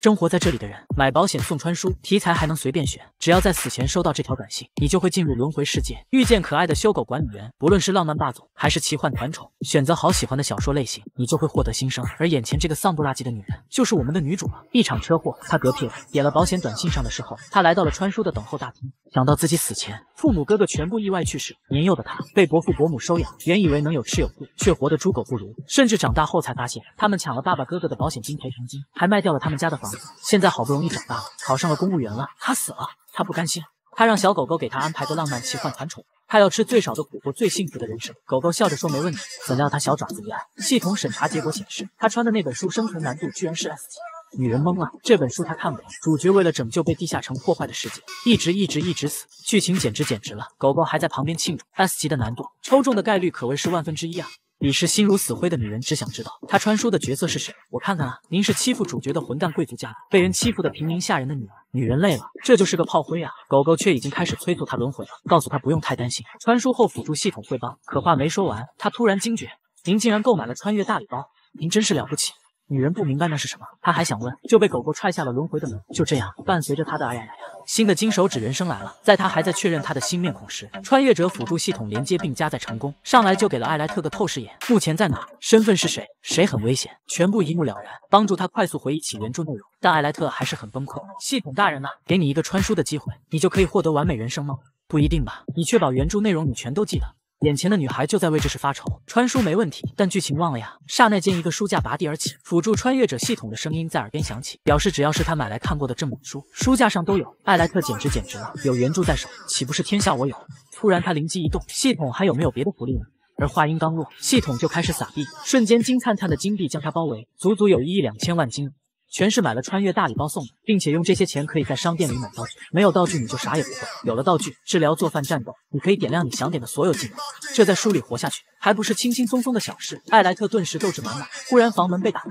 生活在这里的人买保险送穿书题材还能随便选，只要在死前收到这条短信，你就会进入轮回世界，遇见可爱的修狗管理员，不论是浪漫霸总。还是奇幻团宠，选择好喜欢的小说类型，你就会获得新生。而眼前这个丧不拉几的女人，就是我们的女主了。一场车祸，她嗝屁了。点了保险短信上的时候，她来到了川叔的等候大厅。想到自己死前，父母、哥哥全部意外去世，年幼的她被伯父、伯母收养，原以为能有吃有住，却活得猪狗不如。甚至长大后才发现，他们抢了爸爸、哥哥的保险金赔偿金，还卖掉了他们家的房子。现在好不容易长大了，考上了公务员了，他死了，他不甘心。他让小狗狗给他安排个浪漫奇幻团宠，他要吃最少的苦过最幸福的人生。狗狗笑着说没问题。怎料他小爪子一按，系统审查结果显示他穿的那本书生存难度居然是 S 级。女人懵了，这本书她看过，主角为了拯救被地下城破坏的世界，一直一直一直死，剧情简直简直了。狗狗还在旁边庆祝 S 级的难度，抽中的概率可谓是万分之一啊。已是心如死灰的女人，只想知道她穿书的角色是谁。我看看啊，您是欺负主角的混蛋贵族家的，被人欺负的平民下人的女儿。女人累了，这就是个炮灰啊！狗狗却已经开始催促她轮回了，告诉她不用太担心，穿书后辅助系统会帮。可话没说完，她突然惊觉，您竟然购买了穿越大礼包，您真是了不起！女人不明白那是什么，她还想问，就被狗狗踹下了轮回的门。就这样，伴随着她的哎呀哎。新的金手指人生来了，在他还在确认他的新面孔时，穿越者辅助系统连接并加载成功，上来就给了艾莱特个透视眼。目前在哪？身份是谁？谁很危险？全部一目了然，帮助他快速回忆起原著内容。但艾莱特还是很崩溃。系统大人呢？给你一个穿书的机会，你就可以获得完美人生吗？不一定吧。你确保原著内容你全都记得？眼前的女孩就在为这事发愁，穿书没问题，但剧情忘了呀。刹那间，一个书架拔地而起，辅助穿越者系统的声音在耳边响起，表示只要是他买来看过的正版书，书架上都有。艾莱特简直简直了，有原著在手，岂不是天下我有？突然他灵机一动，系统还有没有别的福利呢？而话音刚落，系统就开始撒币，瞬间金灿灿的金币将他包围，足足有一亿两千万金。全是买了穿越大礼包送的，并且用这些钱可以在商店里买道具。没有道具你就啥也不会，有了道具，治疗、做饭、战斗，你可以点亮你想点的所有技能。这在书里活下去，还不是轻轻松松的小事？艾莱特顿时斗志满满。忽然房门被打开，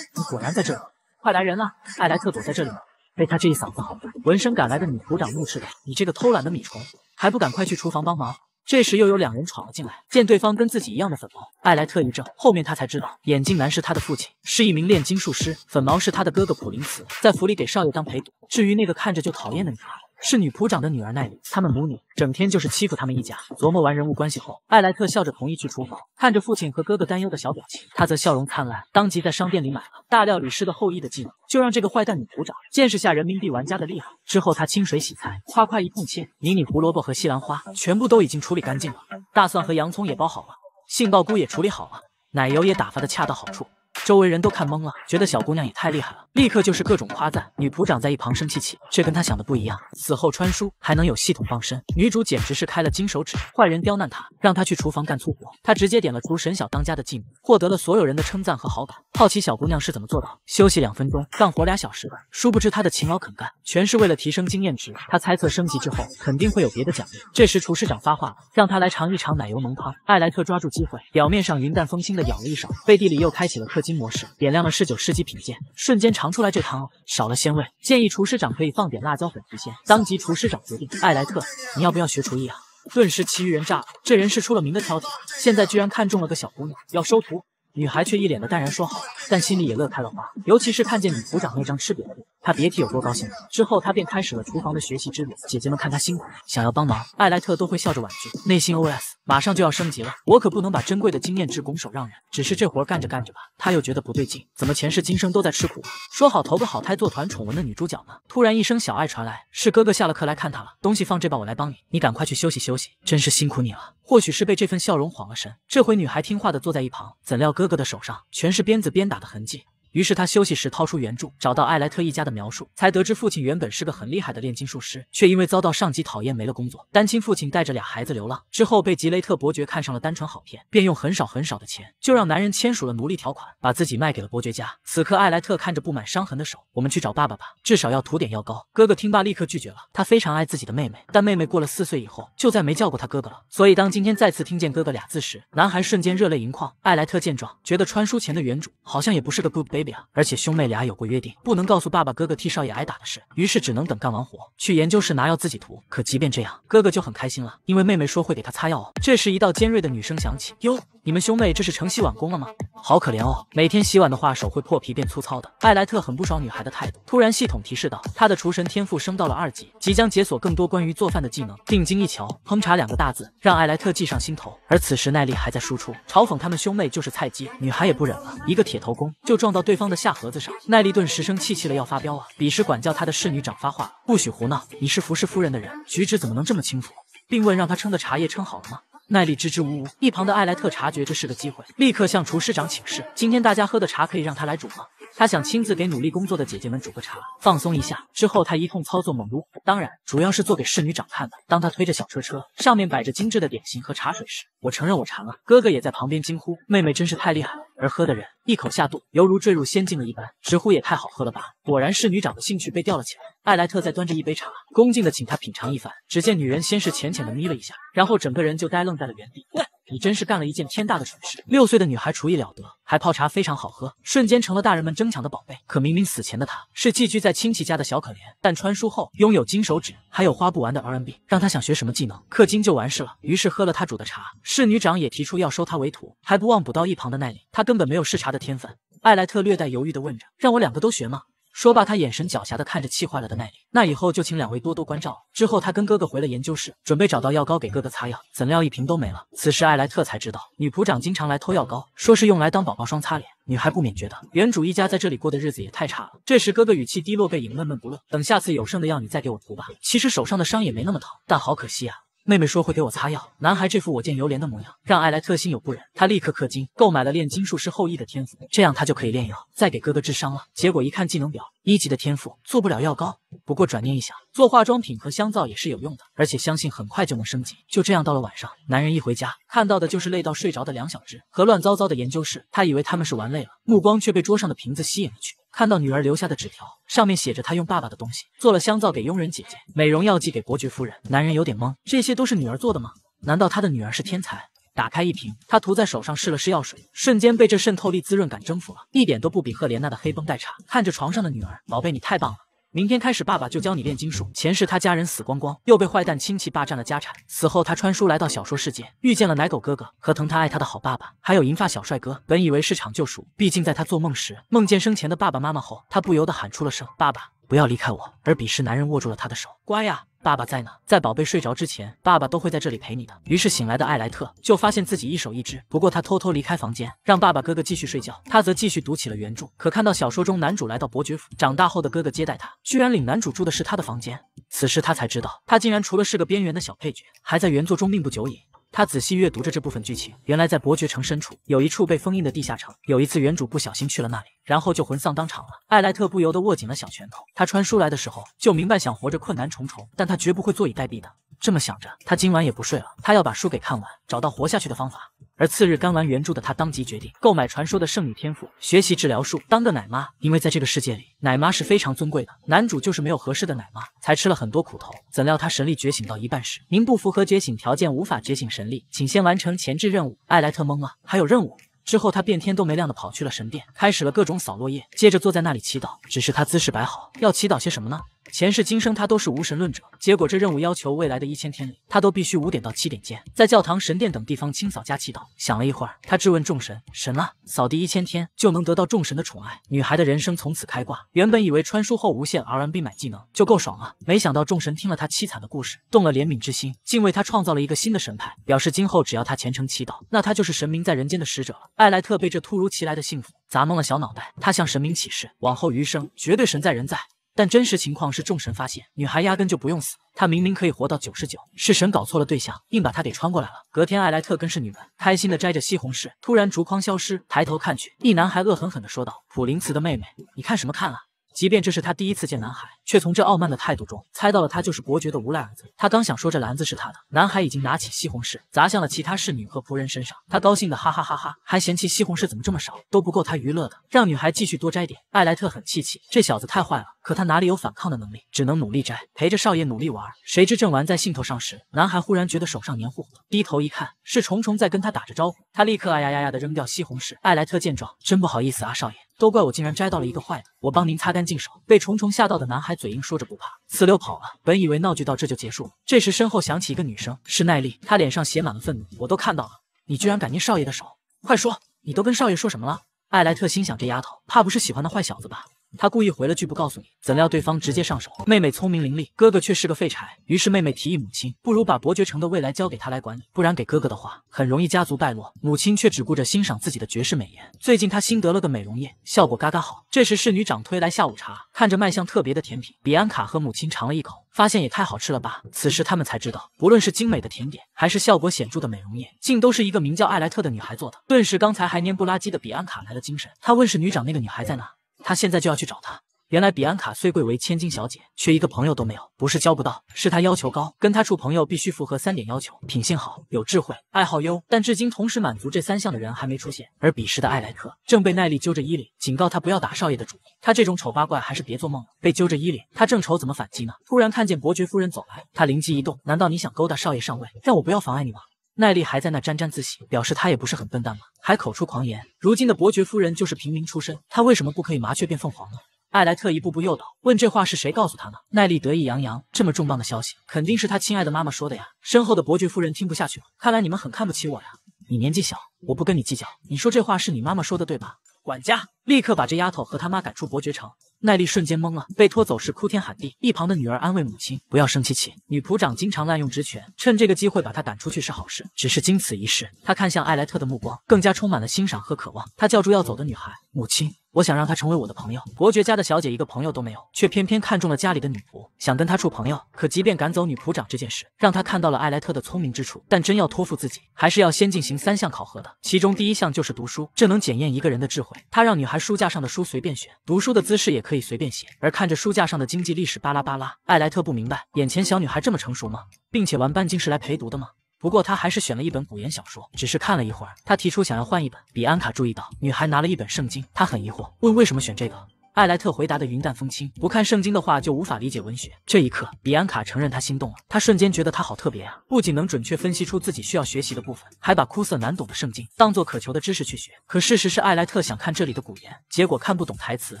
你果然在这里！快来人啊！艾莱特躲在这里呢。被他这一嗓子吼的，闻声赶来的女仆长怒斥道：“你这个偷懒的米虫，还不赶快去厨房帮忙！”这时又有两人闯了进来，见对方跟自己一样的粉毛艾莱特一怔，后面他才知道眼镜男是他的父亲，是一名炼金术师；粉毛是他的哥哥普林茨，在府里给少爷当陪读。至于那个看着就讨厌的女孩。是女仆长的女儿奈莉，他们母女整天就是欺负他们一家。琢磨完人物关系后，艾莱特笑着同意去厨房，看着父亲和哥哥担忧的小表情，他则笑容灿烂，当即在商店里买了大料理师的后裔的技能，就让这个坏蛋女仆长见识下人民币玩家的厉害。之后他清水洗菜，夸夸一通切，迷你胡萝卜和西兰花全部都已经处理干净了，大蒜和洋葱也剥好了，杏鲍菇也处理好了，奶油也打发的恰到好处。周围人都看懵了，觉得小姑娘也太厉害了，立刻就是各种夸赞。女仆长在一旁生气气，这跟她想的不一样，死后穿书还能有系统傍身，女主简直是开了金手指。坏人刁难她，让她去厨房干粗活，她直接点了厨神小当家的技能，获得了所有人的称赞和好感。好奇小姑娘是怎么做到休息两分钟，干活俩小时的？殊不知她的勤劳肯干，全是为了提升经验值。她猜测升级之后肯定会有别的奖励。这时厨师长发话了，让她来尝一尝奶油浓汤。艾莱特抓住机会，表面上云淡风轻的舀了一勺，背地里又开启了氪。新模式点亮了，是九世纪品鉴，瞬间尝出来这汤少了鲜味，建议厨师长可以放点辣椒粉提鲜。当即厨师长决定，艾莱特，你要不要学厨艺啊？顿时其余人炸了，这人是出了名的挑剔，现在居然看中了个小姑娘，要收徒。女孩却一脸的淡然说好，但心里也乐开了花，尤其是看见女仆长那张吃瘪的脸。他别提有多高兴了。之后他便开始了厨房的学习之旅。姐姐们看他辛苦，想要帮忙，艾莱特都会笑着婉拒。内心 OS：马上就要升级了，我可不能把珍贵的经验值拱手让人。只是这活干着干着吧，他又觉得不对劲，怎么前世今生都在吃苦啊？说好投个好胎做团宠文的女主角呢？突然一声小爱传来，是哥哥下了课来看他了。东西放这吧，我来帮你。你赶快去休息休息，真是辛苦你了。或许是被这份笑容晃了神，这回女孩听话的坐在一旁，怎料哥哥的手上全是鞭子鞭打的痕迹。于是他休息时掏出原著，找到艾莱特一家的描述，才得知父亲原本是个很厉害的炼金术师，却因为遭到上级讨厌没了工作。单亲父亲带着俩孩子流浪，之后被吉雷特伯爵看上了，单纯好骗，便用很少很少的钱就让男人签署了奴隶条款，把自己卖给了伯爵家。此刻艾莱特看着布满伤痕的手，我们去找爸爸吧，至少要涂点药膏。哥哥听罢立刻拒绝了，他非常爱自己的妹妹，但妹妹过了四岁以后就再没叫过他哥哥了。所以当今天再次听见哥哥俩字时，男孩瞬间热泪盈眶。艾莱特见状，觉得穿书前的原主好像也不是个 good baby。而且兄妹俩有过约定，不能告诉爸爸哥哥替少爷挨打的事，于是只能等干完活去研究室拿药自己涂。可即便这样，哥哥就很开心了，因为妹妹说会给他擦药。这时，一道尖锐的女声响起：“哟。”你们兄妹这是成洗晚工了吗？好可怜哦，每天洗碗的话手会破皮变粗糙的。艾莱特很不爽女孩的态度，突然系统提示道，他的厨神天赋升到了二级，即将解锁更多关于做饭的技能。定睛一瞧，烹茶两个大字，让艾莱特记上心头。而此时奈力还在输出，嘲讽他们兄妹就是菜鸡。女孩也不忍了，一个铁头功就撞到对方的下盒子上，奈力顿时生气气了，要发飙啊！彼时管教他的侍女长发话，不许胡闹，你是服侍夫人的人，举止怎么能这么轻浮？并问让他称的茶叶称好了吗？奈力支支吾吾，一旁的艾莱特察觉这是个机会，立刻向厨师长请示：“今天大家喝的茶，可以让他来煮吗？”他想亲自给努力工作的姐姐们煮个茶，放松一下。之后他一通操作猛如虎，当然主要是做给侍女长看的。当他推着小车车，上面摆着精致的点心和茶水时，我承认我馋了。哥哥也在旁边惊呼：“妹妹真是太厉害了！”而喝的人一口下肚，犹如坠入仙境了一般，直呼也太好喝了吧！果然侍女长的兴趣被吊了起来。艾莱特在端着一杯茶，恭敬的请她品尝一番。只见女人先是浅浅的眯了一下，然后整个人就呆愣在了原地。你真是干了一件天大的蠢事！六岁的女孩厨艺了得，还泡茶非常好喝，瞬间成了大人们争抢的宝贝。可明明死前的她，是寄居在亲戚家的小可怜。但穿书后，拥有金手指，还有花不完的 R N B，让她想学什么技能，氪金就完事了。于是喝了她煮的茶，侍女长也提出要收她为徒，还不忘补刀一旁的奈里。他根本没有试茶的天分。艾莱特略带犹豫地问着：“让我两个都学吗？”说罢，他眼神狡黠的看着气坏了的奈利，那以后就请两位多多关照。之后，他跟哥哥回了研究室，准备找到药膏给哥哥擦药，怎料一瓶都没了。此时，艾莱特才知道女仆长经常来偷药膏，说是用来当宝宝霜擦脸。女孩不免觉得原主一家在这里过的日子也太差了。这时，哥哥语气低落，背影闷闷不乐，等下次有剩的药你再给我涂吧。其实手上的伤也没那么疼，但好可惜啊。妹妹说会给我擦药，男孩这副我见犹怜的模样让艾莱特心有不忍，他立刻氪金购买了炼金术师后裔的天赋，这样他就可以炼药，再给哥哥治伤了。结果一看技能表，一级的天赋做不了药膏，不过转念一想，做化妆品和香皂也是有用的，而且相信很快就能升级。就这样到了晚上，男人一回家看到的就是累到睡着的两小只和乱糟糟的研究室，他以为他们是玩累了，目光却被桌上的瓶子吸引了去。看到女儿留下的纸条，上面写着她用爸爸的东西做了香皂给佣人姐姐，美容药剂给伯爵夫人。男人有点懵，这些都是女儿做的吗？难道他的女儿是天才？打开一瓶，他涂在手上试了试药水，瞬间被这渗透力、滋润感征服了，一点都不比赫莲娜的黑绷带差。看着床上的女儿，宝贝，你太棒了。明天开始，爸爸就教你炼金术。前世他家人死光光，又被坏蛋亲戚霸占了家产。死后他穿书来到小说世界，遇见了奶狗哥哥和疼他爱他的好爸爸，还有银发小帅哥。本以为是场救赎，毕竟在他做梦时梦见生前的爸爸妈妈后，他不由得喊出了声：“爸爸，不要离开我！”而彼时男人握住了他的手，乖呀。爸爸在呢，在宝贝睡着之前，爸爸都会在这里陪你的。于是醒来的艾莱特就发现自己一手一只。不过他偷偷离开房间，让爸爸哥哥继续睡觉，他则继续读起了原著。可看到小说中男主来到伯爵府，长大后的哥哥接待他，居然领男主住的是他的房间。此时他才知道，他竟然除了是个边缘的小配角，还在原作中命不久矣。他仔细阅读着这部分剧情，原来在伯爵城深处有一处被封印的地下城。有一次原主不小心去了那里，然后就魂丧当场了。艾莱特不由得握紧了小拳头。他穿书来的时候就明白，想活着困难重重，但他绝不会坐以待毙的。这么想着，他今晚也不睡了，他要把书给看完，找到活下去的方法。而次日干完原著的他，当即决定购买传说的圣女天赋，学习治疗术，当个奶妈。因为在这个世界里，奶妈是非常尊贵的。男主就是没有合适的奶妈，才吃了很多苦头。怎料他神力觉醒到一半时，您不符合觉醒条件，无法觉醒神力，请先完成前置任务。艾莱特懵了，还有任务？之后，他变天都没亮的跑去了神殿，开始了各种扫落叶，接着坐在那里祈祷。只是他姿势摆好，要祈祷些什么呢？前世今生他都是无神论者，结果这任务要求未来的一千天里，他都必须五点到七点间在教堂、神殿等地方清扫加祈祷。想了一会儿，他质问众神：神啊，扫地一千天就能得到众神的宠爱？女孩的人生从此开挂。原本以为穿书后无限 RMB 买技能就够爽了，没想到众神听了他凄惨的故事，动了怜悯之心，竟为他创造了一个新的神派，表示今后只要他虔诚祈祷，那他就是神明在人间的使者了。艾莱特被这突如其来的幸福砸懵了小脑袋，他向神明起誓，往后余生绝对神在人在。但真实情况是，众神发现女孩压根就不用死，她明明可以活到九十九，是神搞错了对象，硬把她给穿过来了。隔天，艾莱特跟侍女们开心的摘着西红柿，突然竹筐消失，抬头看去，一男孩恶狠狠的说道：“普林茨的妹妹，你看什么看啊？”即便这是他第一次见男孩，却从这傲慢的态度中猜到了他就是伯爵的无赖儿子。他刚想说这篮子是他的，男孩已经拿起西红柿砸向了其他侍女和仆人身上。他高兴的哈哈哈哈，还嫌弃西红柿怎么这么少，都不够他娱乐的，让女孩继续多摘点。艾莱特很气气，这小子太坏了。可他哪里有反抗的能力，只能努力摘，陪着少爷努力玩。谁知正玩在兴头上时，男孩忽然觉得手上黏糊糊，低头一看，是虫虫在跟他打着招呼。他立刻哎呀呀呀的扔掉西红柿。艾莱特见状，真不好意思啊，少爷，都怪我竟然摘到了一个坏的，我帮您擦干净手。被虫虫吓到的男孩嘴硬说着不怕，呲溜跑了。本以为闹剧到这就结束，这时身后响起一个女声，是耐力，她脸上写满了愤怒，我都看到了，你居然敢捏少爷的手，快说，你都跟少爷说什么了？艾莱特心想，这丫头怕不是喜欢那坏小子吧？他故意回了句不告诉你，怎料对方直接上手。妹妹聪明伶俐，哥哥却是个废柴。于是妹妹提议母亲，不如把伯爵城的未来交给他来管理，不然给哥哥的话，很容易家族败落。母亲却只顾着欣赏自己的绝世美颜。最近她新得了个美容液，效果嘎嘎好。这时侍女长推来下午茶，看着卖相特别的甜品，比安卡和母亲尝了一口，发现也太好吃了吧。此时他们才知道，不论是精美的甜点，还是效果显著的美容液，竟都是一个名叫艾莱特的女孩做的。顿时，刚才还蔫不拉几的比安卡来了精神。她问侍女长，那个女孩在哪？他现在就要去找他。原来比安卡虽贵为千金小姐，却一个朋友都没有，不是交不到，是她要求高，跟她处朋友必须符合三点要求：品性好、有智慧、爱好优。但至今同时满足这三项的人还没出现。而彼时的艾莱克正被耐力揪着衣领，警告他不要打少爷的主意，他这种丑八怪还是别做梦了。被揪着衣领，他正愁怎么反击呢，突然看见伯爵夫人走来，他灵机一动，难道你想勾搭少爷上位，让我不要妨碍你吗？奈利还在那沾沾自喜，表示他也不是很笨蛋嘛，还口出狂言。如今的伯爵夫人就是平民出身，她为什么不可以麻雀变凤凰呢？艾莱特一步步诱导，问这话是谁告诉他呢？奈利得意洋洋，这么重磅的消息，肯定是他亲爱的妈妈说的呀。身后的伯爵夫人听不下去了，看来你们很看不起我呀。你年纪小，我不跟你计较。你说这话是你妈妈说的对吧？管家，立刻把这丫头和他妈赶出伯爵城。奈利瞬间懵了，被拖走时哭天喊地。一旁的女儿安慰母亲：“不要生气气。”女仆长经常滥用职权，趁这个机会把她赶出去是好事。只是经此一事，她看向艾莱特的目光更加充满了欣赏和渴望。她叫住要走的女孩：“母亲。”我想让她成为我的朋友。伯爵家的小姐一个朋友都没有，却偏偏看中了家里的女仆，想跟她处朋友。可即便赶走女仆长这件事，让她看到了艾莱特的聪明之处，但真要托付自己，还是要先进行三项考核的。其中第一项就是读书，这能检验一个人的智慧。他让女孩书架上的书随便选，读书的姿势也可以随便写。而看着书架上的经济历史巴拉巴拉，艾莱特不明白，眼前小女孩这么成熟吗？并且玩半径是来陪读的吗？不过他还是选了一本古言小说，只是看了一会儿，他提出想要换一本。比安卡注意到女孩拿了一本圣经，他很疑惑，问为什么选这个。艾莱特回答的云淡风轻，不看圣经的话就无法理解文学。这一刻，比安卡承认他心动了，他瞬间觉得他好特别啊！不仅能准确分析出自己需要学习的部分，还把枯涩难懂的圣经当做渴求的知识去学。可事实是，艾莱特想看这里的古言，结果看不懂台词，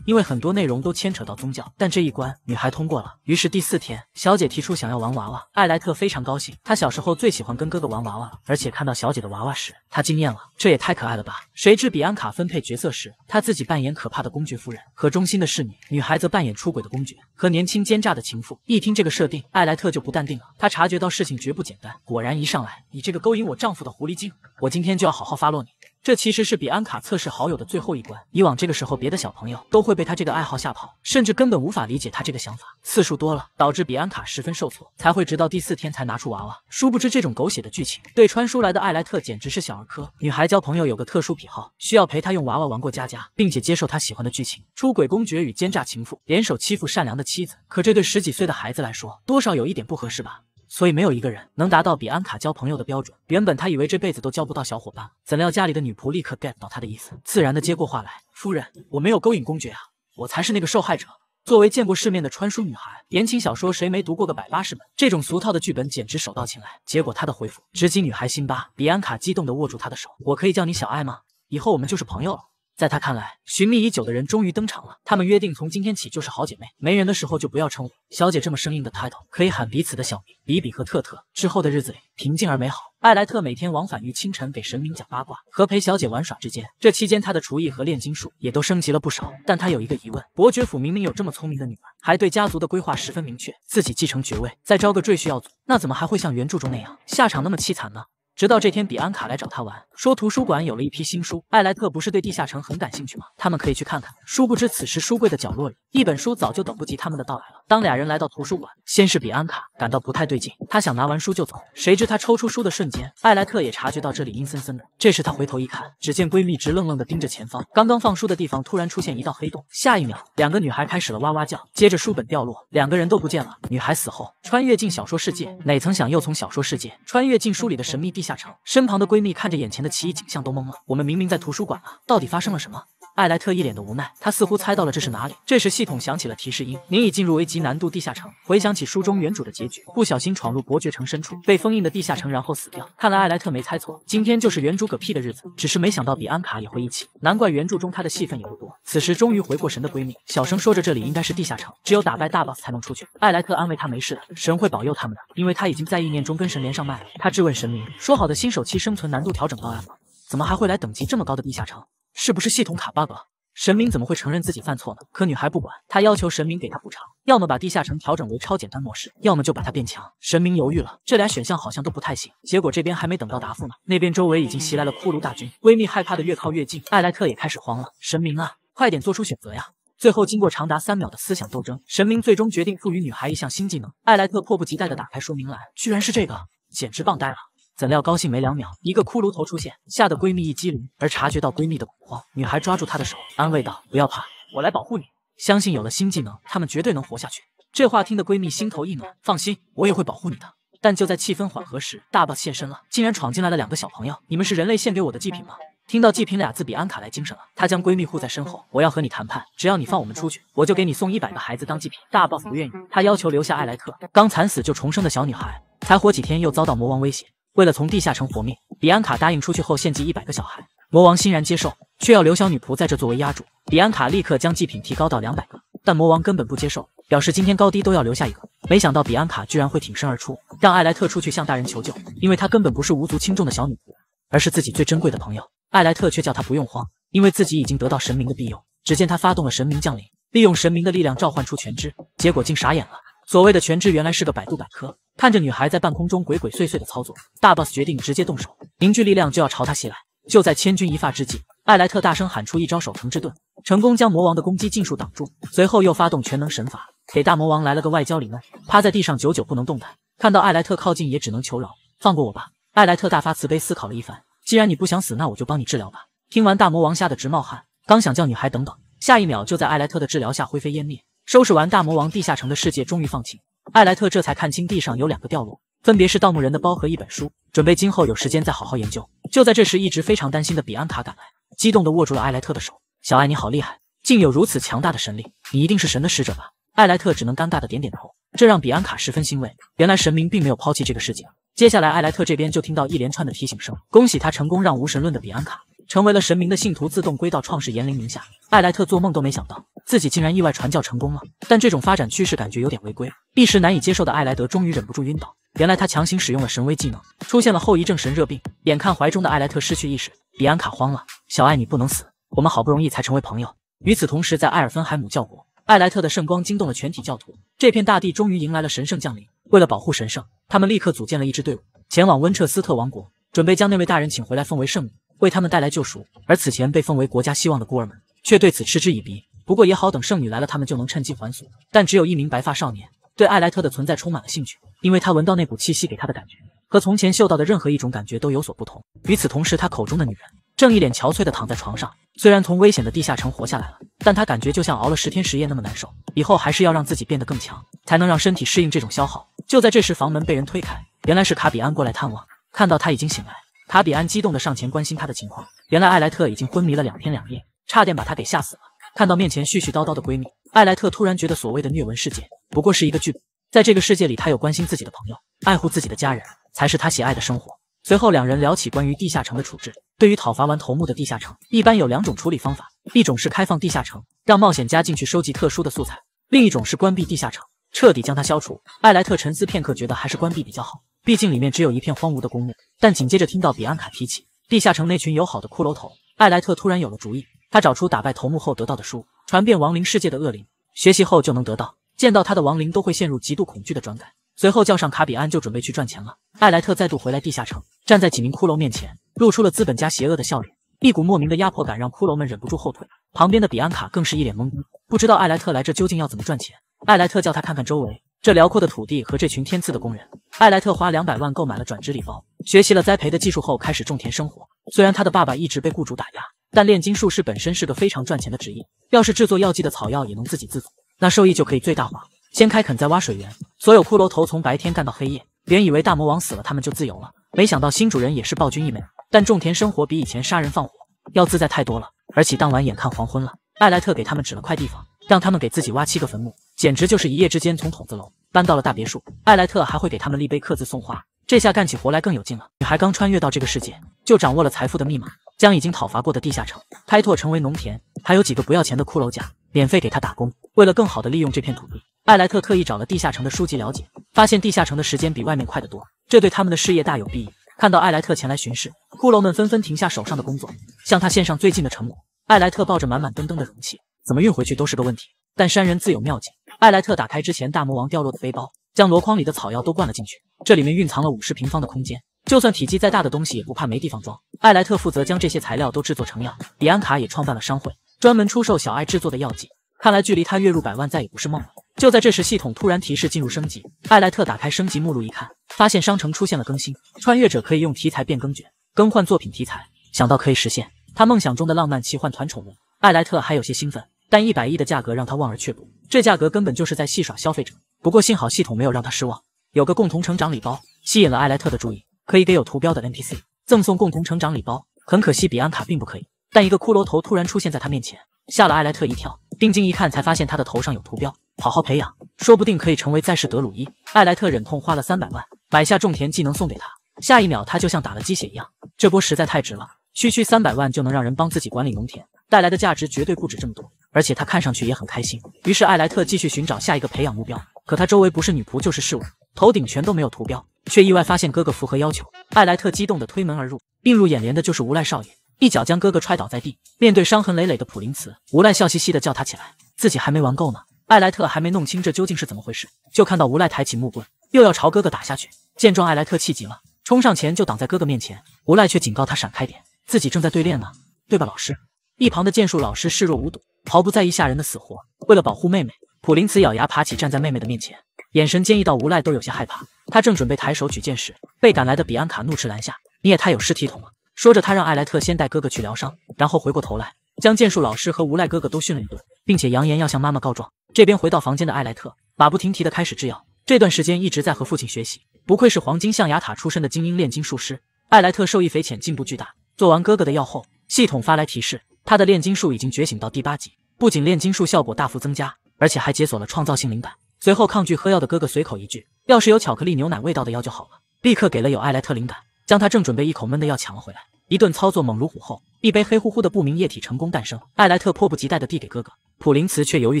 因为很多内容都牵扯到宗教。但这一关，女孩通过了。于是第四天，小姐提出想要玩娃娃，艾莱特非常高兴，他小时候最喜欢跟哥哥玩娃娃了。而且看到小姐的娃娃时，他惊艳了，这也太可爱了吧！谁知比安卡分配角色时，他自己扮演可怕的公爵夫人和。忠心的侍女，女孩则扮演出轨的公爵和年轻奸诈的情妇。一听这个设定，艾莱特就不淡定了。他察觉到事情绝不简单。果然，一上来，你这个勾引我丈夫的狐狸精，我今天就要好好发落你。这其实是比安卡测试好友的最后一关。以往这个时候，别的小朋友都会被他这个爱好吓跑，甚至根本无法理解他这个想法。次数多了，导致比安卡十分受挫，才会直到第四天才拿出娃娃。殊不知，这种狗血的剧情对穿书来的艾莱特简直是小儿科。女孩交朋友有个特殊癖好，需要陪她用娃娃玩过家家，并且接受她喜欢的剧情：出轨公爵与奸诈情妇联手欺负善良的妻子。可这对十几岁的孩子来说，多少有一点不合适吧？所以没有一个人能达到比安卡交朋友的标准。原本他以为这辈子都交不到小伙伴，怎料家里的女仆立刻 get 到他的意思，自然的接过话来：“夫人，我没有勾引公爵啊，我才是那个受害者。作为见过世面的穿书女孩，言情小说谁没读过个百八十本？这种俗套的剧本简直手到擒来。结果他的回复直击女孩心巴，比安卡激动的握住她的手：“我可以叫你小爱吗？以后我们就是朋友了。”在他看来，寻觅已久的人终于登场了。他们约定从今天起就是好姐妹，没人的时候就不要称呼小姐这么生硬的 title，可以喊彼此的小名比比和特特。之后的日子里平静而美好。艾莱特每天往返于清晨给神明讲八卦和陪小姐玩耍之间。这期间，他的厨艺和炼金术也都升级了不少。但他有一个疑问：伯爵府明明有这么聪明的女儿，还对家族的规划十分明确，自己继承爵位，再招个赘婿要祖，那怎么还会像原著中那样下场那么凄惨呢？直到这天，比安卡来找他玩，说图书馆有了一批新书。艾莱特不是对地下城很感兴趣吗？他们可以去看看。殊不知，此时书柜的角落里，一本书早就等不及他们的到来了。当俩人来到图书馆，先是比安卡感到不太对劲，她想拿完书就走，谁知她抽出书的瞬间，艾莱特也察觉到这里阴森森的。这时她回头一看，只见闺蜜直愣愣地盯着前方，刚刚放书的地方突然出现一道黑洞。下一秒，两个女孩开始了哇哇叫，接着书本掉落，两个人都不见了。女孩死后穿越进小说世界，哪曾想又从小说世界穿越进书里的神秘地。下城身旁的闺蜜看着眼前的奇异景象都懵了，我们明明在图书馆啊，到底发生了什么？艾莱特一脸的无奈，他似乎猜到了这是哪里。这时系统响起了提示音：“您已进入危级难度地下城。”回想起书中原主的结局，不小心闯入伯爵城深处，被封印的地下城，然后死掉。看来艾莱特没猜错，今天就是原主嗝屁的日子。只是没想到比安卡也会一起，难怪原著中他的戏份也不多。此时终于回过神的闺蜜小声说着：“这里应该是地下城，只有打败大 boss 才能出去。”艾莱特安慰她没事的，神会保佑他们的，因为他已经在意念中跟神连上麦了。”他质问神明：“说好的新手期生存难度调整方案怎么还会来等级这么高的地下城？”是不是系统卡 bug 了？神明怎么会承认自己犯错呢？可女孩不管，她要求神明给她补偿，要么把地下城调整为超简单模式，要么就把它变强。神明犹豫了，这俩选项好像都不太行。结果这边还没等到答复呢，那边周围已经袭来了骷髅大军。闺蜜害怕的越靠越近，艾莱特也开始慌了。神明啊，快点做出选择呀！最后经过长达三秒的思想斗争，神明最终决定赋予女孩一项新技能。艾莱特迫不及待的打开说明栏，居然是这个，简直棒呆了！怎料高兴没两秒，一个骷髅头出现，吓得闺蜜一激灵，而察觉到闺蜜的恐慌，女孩抓住她的手，安慰道：“不要怕，我来保护你。相信有了新技能，他们绝对能活下去。”这话听得闺蜜心头一暖，放心，我也会保护你的。但就在气氛缓和时，大 boss 现身了，竟然闯进来了两个小朋友。你们是人类献给我的祭品吗？听到祭品俩字，比安卡来精神了，她将闺蜜护在身后，我要和你谈判，只要你放我们出去，我就给你送一百个孩子当祭品。大 boss 不愿意，他要求留下艾莱克，刚惨死就重生的小女孩，才活几天又遭到魔王威胁。为了从地下城活命，比安卡答应出去后献祭一百个小孩，魔王欣然接受，却要留小女仆在这作为压住。比安卡立刻将祭品提高到两百个，但魔王根本不接受，表示今天高低都要留下一个。没想到比安卡居然会挺身而出，让艾莱特出去向大人求救，因为他根本不是无足轻重的小女仆，而是自己最珍贵的朋友。艾莱特却叫他不用慌，因为自己已经得到神明的庇佑。只见他发动了神明降临，利用神明的力量召唤出全知，结果竟傻眼了。所谓的全知原来是个百度百科，看着女孩在半空中鬼鬼祟祟的操作，大 boss 决定直接动手，凝聚力量就要朝他袭来。就在千钧一发之际，艾莱特大声喊出一招守城之盾，成功将魔王的攻击尽数挡住。随后又发动全能神法，给大魔王来了个外焦里嫩，趴在地上久久不能动弹。看到艾莱特靠近，也只能求饶，放过我吧。艾莱特大发慈悲，思考了一番，既然你不想死，那我就帮你治疗吧。听完大魔王吓得直冒汗，刚想叫女孩等等，下一秒就在艾莱特的治疗下灰飞烟灭。收拾完大魔王地下城的世界终于放晴，艾莱特这才看清地上有两个掉落，分别是盗墓人的包和一本书，准备今后有时间再好好研究。就在这时，一直非常担心的比安卡赶来，激动地握住了艾莱特的手：“小艾，你好厉害，竟有如此强大的神力，你一定是神的使者吧？”艾莱特只能尴尬的点点头，这让比安卡十分欣慰，原来神明并没有抛弃这个世界。接下来，艾莱特这边就听到一连串的提醒声，恭喜他成功让无神论的比安卡。成为了神明的信徒，自动归到创世炎灵名下。艾莱特做梦都没想到，自己竟然意外传教成功了。但这种发展趋势感觉有点违规，一时难以接受的艾莱德终于忍不住晕倒。原来他强行使用了神威技能，出现了后遗症神热病。眼看怀中的艾莱特失去意识，比安卡慌了：“小艾，你不能死！我们好不容易才成为朋友。”与此同时，在艾尔芬海姆教国，艾莱特的圣光惊动了全体教徒，这片大地终于迎来了神圣降临。为了保护神圣，他们立刻组建了一支队伍，前往温彻斯特王国，准备将那位大人请回来，封为圣女。为他们带来救赎，而此前被奉为国家希望的孤儿们却对此嗤之以鼻。不过也好，等圣女来了，他们就能趁机还俗。但只有一名白发少年对艾莱特的存在充满了兴趣，因为他闻到那股气息给他的感觉，和从前嗅到的任何一种感觉都有所不同。与此同时，他口中的女人正一脸憔悴的躺在床上，虽然从危险的地下城活下来了，但他感觉就像熬了十天十夜那么难受。以后还是要让自己变得更强，才能让身体适应这种消耗。就在这时，房门被人推开，原来是卡比安过来探望，看到他已经醒来。卡比安激动地上前关心他的情况。原来艾莱特已经昏迷了两天两夜，差点把他给吓死了。看到面前絮絮叨叨的闺蜜艾莱特，突然觉得所谓的虐文世界不过是一个剧本。在这个世界里，他有关心自己的朋友，爱护自己的家人，才是他喜爱的生活。随后两人聊起关于地下城的处置。对于讨伐完头目的地下城，一般有两种处理方法：一种是开放地下城，让冒险家进去收集特殊的素材；另一种是关闭地下城，彻底将它消除。艾莱特沉思片刻，觉得还是关闭比较好。毕竟里面只有一片荒芜的公墓，但紧接着听到比安卡提起地下城那群友好的骷髅头，艾莱特突然有了主意。他找出打败头目后得到的书，传遍亡灵世界的恶灵，学习后就能得到，见到他的亡灵都会陷入极度恐惧的转感。随后叫上卡比安就准备去赚钱了。艾莱特再度回来地下城，站在几名骷髅面前，露出了资本家邪恶的笑脸，一股莫名的压迫感让骷髅们忍不住后退。旁边的比安卡更是一脸懵逼，不知道艾莱特来这究竟要怎么赚钱。艾莱特叫他看看周围。这辽阔的土地和这群天赐的工人，艾莱特花两百万购买了转职礼包，学习了栽培的技术后，开始种田生活。虽然他的爸爸一直被雇主打压，但炼金术士本身是个非常赚钱的职业。要是制作药剂的草药也能自给自足，那收益就可以最大化。先开垦，再挖水源。所有骷髅头从白天干到黑夜。原以为大魔王死了，他们就自由了，没想到新主人也是暴君一枚。但种田生活比以前杀人放火要自在太多了。而且当晚眼看黄昏了，艾莱特给他们指了块地方，让他们给自己挖七个坟墓。简直就是一夜之间从筒子楼搬到了大别墅。艾莱特还会给他们立碑刻字送花，这下干起活来更有劲了。女孩刚穿越到这个世界，就掌握了财富的密码，将已经讨伐过的地下城开拓成为农田，还有几个不要钱的骷髅家免费给他打工。为了更好的利用这片土地，艾莱特特意找了地下城的书籍了解，发现地下城的时间比外面快得多，这对他们的事业大有裨益。看到艾莱特前来巡视，骷髅们纷纷停下手上的工作，向他献上最近的成果。艾莱特抱着满满登登的容器，怎么运回去都是个问题，但山人自有妙计。艾莱特打开之前大魔王掉落的背包，将箩筐里的草药都灌了进去。这里面蕴藏了五十平方的空间，就算体积再大的东西也不怕没地方装。艾莱特负责将这些材料都制作成药。比安卡也创办了商会，专门出售小艾制作的药剂。看来距离他月入百万再也不是梦了。就在这时，系统突然提示进入升级。艾莱特打开升级目录一看，发现商城出现了更新：穿越者可以用题材变更卷更换作品题材。想到可以实现他梦想中的浪漫奇幻团宠物，艾莱特还有些兴奋。但一百亿的价格让他望而却步，这价格根本就是在戏耍消费者。不过幸好系统没有让他失望，有个共同成长礼包吸引了艾莱特的注意，可以给有图标的 NPC 赠送共同成长礼包。很可惜，比安卡并不可以。但一个骷髅头突然出现在他面前，吓了艾莱特一跳。定睛一看，才发现他的头上有图标，好好培养，说不定可以成为再世德鲁伊。艾莱特忍痛花了三百万买下种田技能送给他，下一秒他就像打了鸡血一样，这波实在太值了，区区三百万就能让人帮自己管理农田，带来的价值绝对不止这么多。而且他看上去也很开心。于是艾莱特继续寻找下一个培养目标，可他周围不是女仆就是侍卫，头顶全都没有图标，却意外发现哥哥符合要求。艾莱特激动地推门而入，映入眼帘的就是无赖少爷，一脚将哥哥踹倒在地。面对伤痕累累的普林茨，无赖笑嘻嘻地叫他起来，自己还没玩够呢。艾莱特还没弄清这究竟是怎么回事，就看到无赖抬起木棍，又要朝哥哥打下去。见状，艾莱特气急了，冲上前就挡在哥哥面前，无赖却警告他闪开点，自己正在对练呢，对吧，老师？一旁的剑术老师视若无睹，毫不在意下人的死活。为了保护妹妹，普林茨咬牙爬起，站在妹妹的面前，眼神坚毅到无赖都有些害怕。他正准备抬手举剑时，被赶来的比安卡怒斥拦下：“你也太有失体统了！”说着，他让艾莱特先带哥哥去疗伤，然后回过头来将剑术老师和无赖哥哥都训了一顿，并且扬言要向妈妈告状。这边回到房间的艾莱特马不停蹄地开始制药。这段时间一直在和父亲学习，不愧是黄金象牙塔出身的精英炼金术师，艾莱特受益匪浅，进步巨大。做完哥哥的药后，系统发来提示。他的炼金术已经觉醒到第八级，不仅炼金术效果大幅增加，而且还解锁了创造性灵感。随后抗拒喝药的哥哥随口一句：“要是有巧克力牛奶味道的药就好了。”立刻给了有艾莱特灵感，将他正准备一口闷的药抢了回来。一顿操作猛如虎后，一杯黑乎乎的不明液体成功诞生。艾莱特迫不及待的递给哥哥普林茨，却犹豫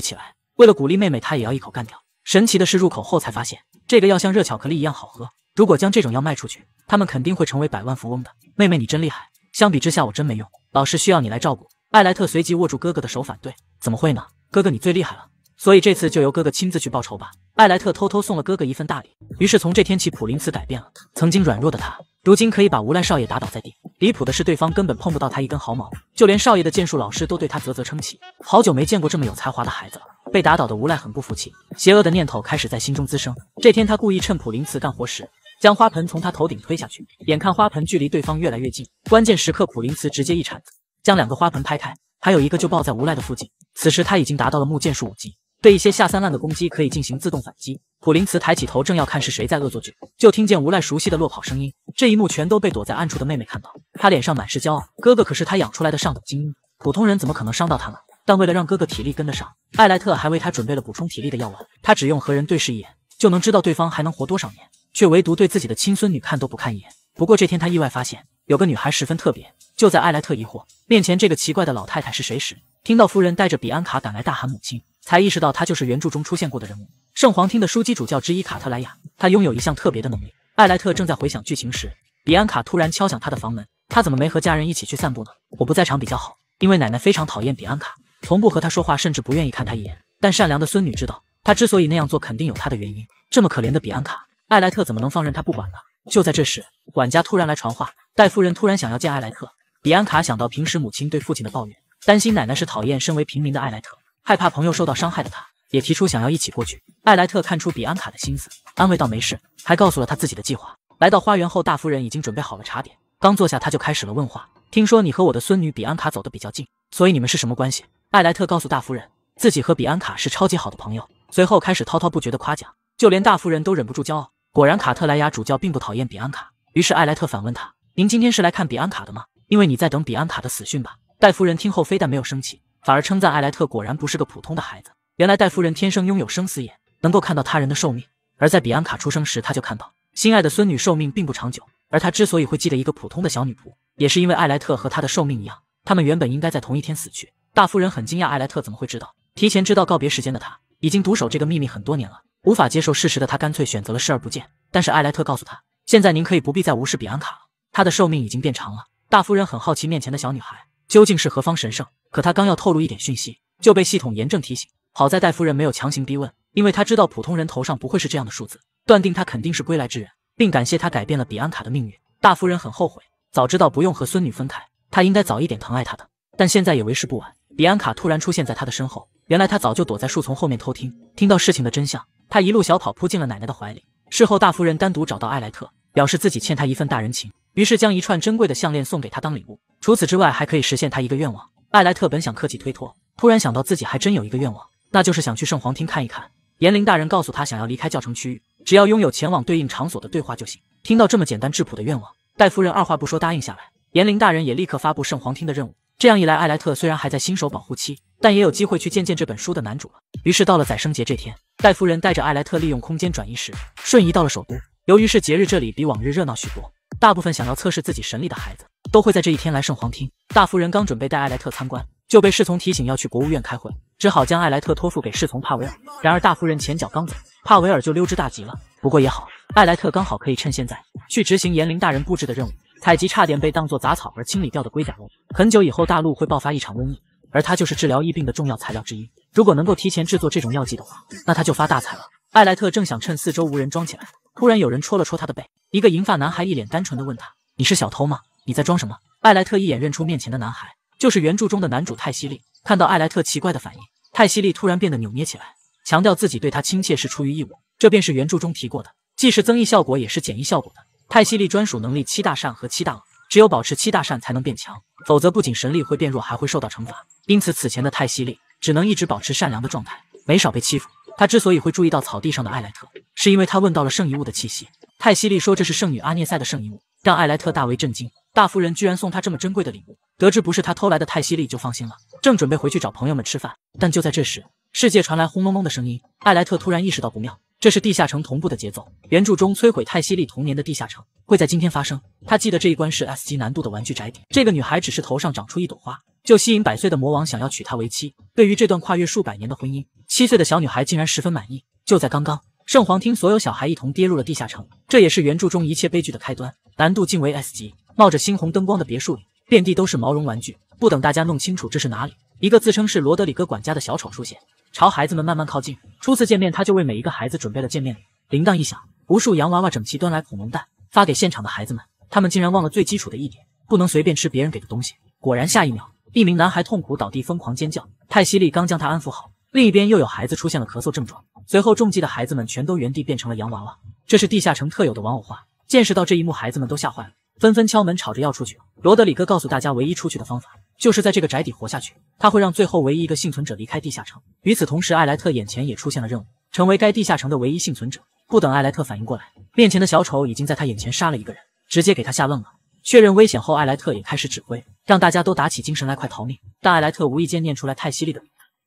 起来。为了鼓励妹妹，他也要一口干掉。神奇的是，入口后才发现这个药像热巧克力一样好喝。如果将这种药卖出去，他们肯定会成为百万富翁的。妹妹你真厉害，相比之下我真没用。老师需要你来照顾。艾莱特随即握住哥哥的手，反对：“怎么会呢？哥哥你最厉害了，所以这次就由哥哥亲自去报仇吧。”艾莱特偷偷送了哥哥一份大礼。于是从这天起，普林茨改变了曾经软弱的他，如今可以把无赖少爷打倒在地。离谱的是，对方根本碰不到他一根毫毛，就连少爷的剑术老师都对他啧啧称奇。好久没见过这么有才华的孩子了。被打倒的无赖很不服气，邪恶的念头开始在心中滋生。这天他故意趁普林茨干活时，将花盆从他头顶推下去。眼看花盆距离对方越来越近，关键时刻普林茨直接一铲子。将两个花盆拍开，还有一个就抱在无赖的附近。此时他已经达到了木剑术五级，对一些下三滥的攻击可以进行自动反击。普林茨抬起头，正要看是谁在恶作剧，就听见无赖熟悉的落跑声音。这一幕全都被躲在暗处的妹妹看到，她脸上满是骄傲。哥哥可是他养出来的上等精英，普通人怎么可能伤到他呢？但为了让哥哥体力跟得上，艾莱特还为他准备了补充体力的药丸。他只用和人对视一眼，就能知道对方还能活多少年，却唯独对自己的亲孙女看都不看一眼。不过这天他意外发现。有个女孩十分特别。就在艾莱特疑惑面前这个奇怪的老太太是谁时，听到夫人带着比安卡赶来大喊“母亲”，才意识到她就是原著中出现过的人物——圣皇厅的枢机主教之一卡特莱亚。她拥有一项特别的能力。艾莱特正在回想剧情时，比安卡突然敲响他的房门。他怎么没和家人一起去散步呢？我不在场比较好，因为奶奶非常讨厌比安卡，从不和她说话，甚至不愿意看她一眼。但善良的孙女知道，她之所以那样做，肯定有她的原因。这么可怜的比安卡，艾莱特怎么能放任她不管呢？就在这时，管家突然来传话。戴夫人突然想要见艾莱特，比安卡想到平时母亲对父亲的抱怨，担心奶奶是讨厌身为平民的艾莱特，害怕朋友受到伤害的她也提出想要一起过去。艾莱特看出比安卡的心思，安慰道没事，还告诉了他自己的计划。来到花园后，大夫人已经准备好了茶点，刚坐下他就开始了问话。听说你和我的孙女比安卡走得比较近，所以你们是什么关系？艾莱特告诉大夫人自己和比安卡是超级好的朋友，随后开始滔滔不绝的夸奖，就连大夫人都忍不住骄傲。果然，卡特莱雅主教并不讨厌比安卡，于是艾莱特反问他。您今天是来看比安卡的吗？因为你在等比安卡的死讯吧？戴夫人听后非但没有生气，反而称赞艾莱特果然不是个普通的孩子。原来戴夫人天生拥有生死眼，能够看到他人的寿命。而在比安卡出生时，他就看到心爱的孙女寿命并不长久。而他之所以会记得一个普通的小女仆，也是因为艾莱特和他的寿命一样，他们原本应该在同一天死去。大夫人很惊讶，艾莱特怎么会知道？提前知道告别时间的他，已经独守这个秘密很多年了。无法接受事实的他，干脆选择了视而不见。但是艾莱特告诉他，现在您可以不必再无视比安卡了。她的寿命已经变长了。大夫人很好奇面前的小女孩究竟是何方神圣，可她刚要透露一点讯息，就被系统严正提醒。好在戴夫人没有强行逼问，因为她知道普通人头上不会是这样的数字，断定她肯定是归来之人，并感谢她改变了比安卡的命运。大夫人很后悔，早知道不用和孙女分开，她应该早一点疼爱她的。但现在也为时不晚。比安卡突然出现在她的身后，原来她早就躲在树丛后面偷听，听到事情的真相，她一路小跑扑进了奶奶的怀里。事后，大夫人单独找到艾莱特，表示自己欠他一份大人情。于是将一串珍贵的项链送给他当礼物，除此之外还可以实现他一个愿望。艾莱特本想客气推脱，突然想到自己还真有一个愿望，那就是想去圣皇厅看一看。炎灵大人告诉他，想要离开教程区域，只要拥有前往对应场所的对话就行。听到这么简单质朴的愿望，戴夫人二话不说答应下来。炎灵大人也立刻发布圣皇厅的任务。这样一来，艾莱特虽然还在新手保护期，但也有机会去见见这本书的男主了。于是到了宰生节这天，戴夫人带着艾莱特利用空间转移时瞬移到了首都。由于是节日，这里比往日热闹许多。大部分想要测试自己神力的孩子，都会在这一天来圣皇厅。大夫人刚准备带艾莱特参观，就被侍从提醒要去国务院开会，只好将艾莱特托付给侍从帕维尔。然而大夫人前脚刚走，帕维尔就溜之大吉了。不过也好，艾莱特刚好可以趁现在去执行严灵大人布置的任务，采集差点被当做杂草而清理掉的龟甲龙。很久以后大陆会爆发一场瘟疫，而它就是治疗疫病的重要材料之一。如果能够提前制作这种药剂的话，那他就发大财了。艾莱特正想趁四周无人装起来。突然有人戳了戳他的背，一个银发男孩一脸单纯的问他：“你是小偷吗？你在装什么？”艾莱特一眼认出面前的男孩就是原著中的男主泰西利。看到艾莱特奇怪的反应，泰西利突然变得扭捏起来，强调自己对他亲切是出于义务。这便是原著中提过的，既是增益效果也是减益效果的泰西利专属能力七大善和七大恶。只有保持七大善才能变强，否则不仅神力会变弱，还会受到惩罚。因此此前的泰西利只能一直保持善良的状态，没少被欺负。他之所以会注意到草地上的艾莱特。是因为他问到了圣遗物的气息，泰西利说这是圣女阿涅塞的圣遗物，让艾莱特大为震惊。大夫人居然送他这么珍贵的礼物，得知不是他偷来的，泰西利就放心了。正准备回去找朋友们吃饭，但就在这时，世界传来轰隆隆的声音。艾莱特突然意识到不妙，这是地下城同步的节奏。原著中摧毁泰西利童年的地下城会在今天发生。他记得这一关是 S 级难度的玩具宅邸。这个女孩只是头上长出一朵花，就吸引百岁的魔王想要娶她为妻。对于这段跨越数百年的婚姻，七岁的小女孩竟然十分满意。就在刚刚。圣皇听所有小孩一同跌入了地下城，这也是原著中一切悲剧的开端。难度竟为 S 级。冒着猩红灯光的别墅里，遍地都是毛绒玩具。不等大家弄清楚这是哪里，一个自称是罗德里戈管家的小丑出现，朝孩子们慢慢靠近。初次见面，他就为每一个孩子准备了见面礼。铃铛一响，无数洋娃娃整齐端来恐龙蛋，发给现场的孩子们。他们竟然忘了最基础的一点，不能随便吃别人给的东西。果然，下一秒，一名男孩痛苦倒地，疯狂尖叫。泰西利刚将他安抚好。另一边又有孩子出现了咳嗽症状，随后中计的孩子们全都原地变成了洋娃娃，这是地下城特有的玩偶化。见识到这一幕，孩子们都吓坏了，纷纷敲门吵着要出去。罗德里戈告诉大家，唯一出去的方法就是在这个宅邸活下去，他会让最后唯一一个幸存者离开地下城。与此同时，艾莱特眼前也出现了任务，成为该地下城的唯一幸存者。不等艾莱特反应过来，面前的小丑已经在他眼前杀了一个人，直接给他吓愣了。确认危险后，艾莱特也开始指挥，让大家都打起精神来，快逃命。但艾莱特无意间念出来太犀利的。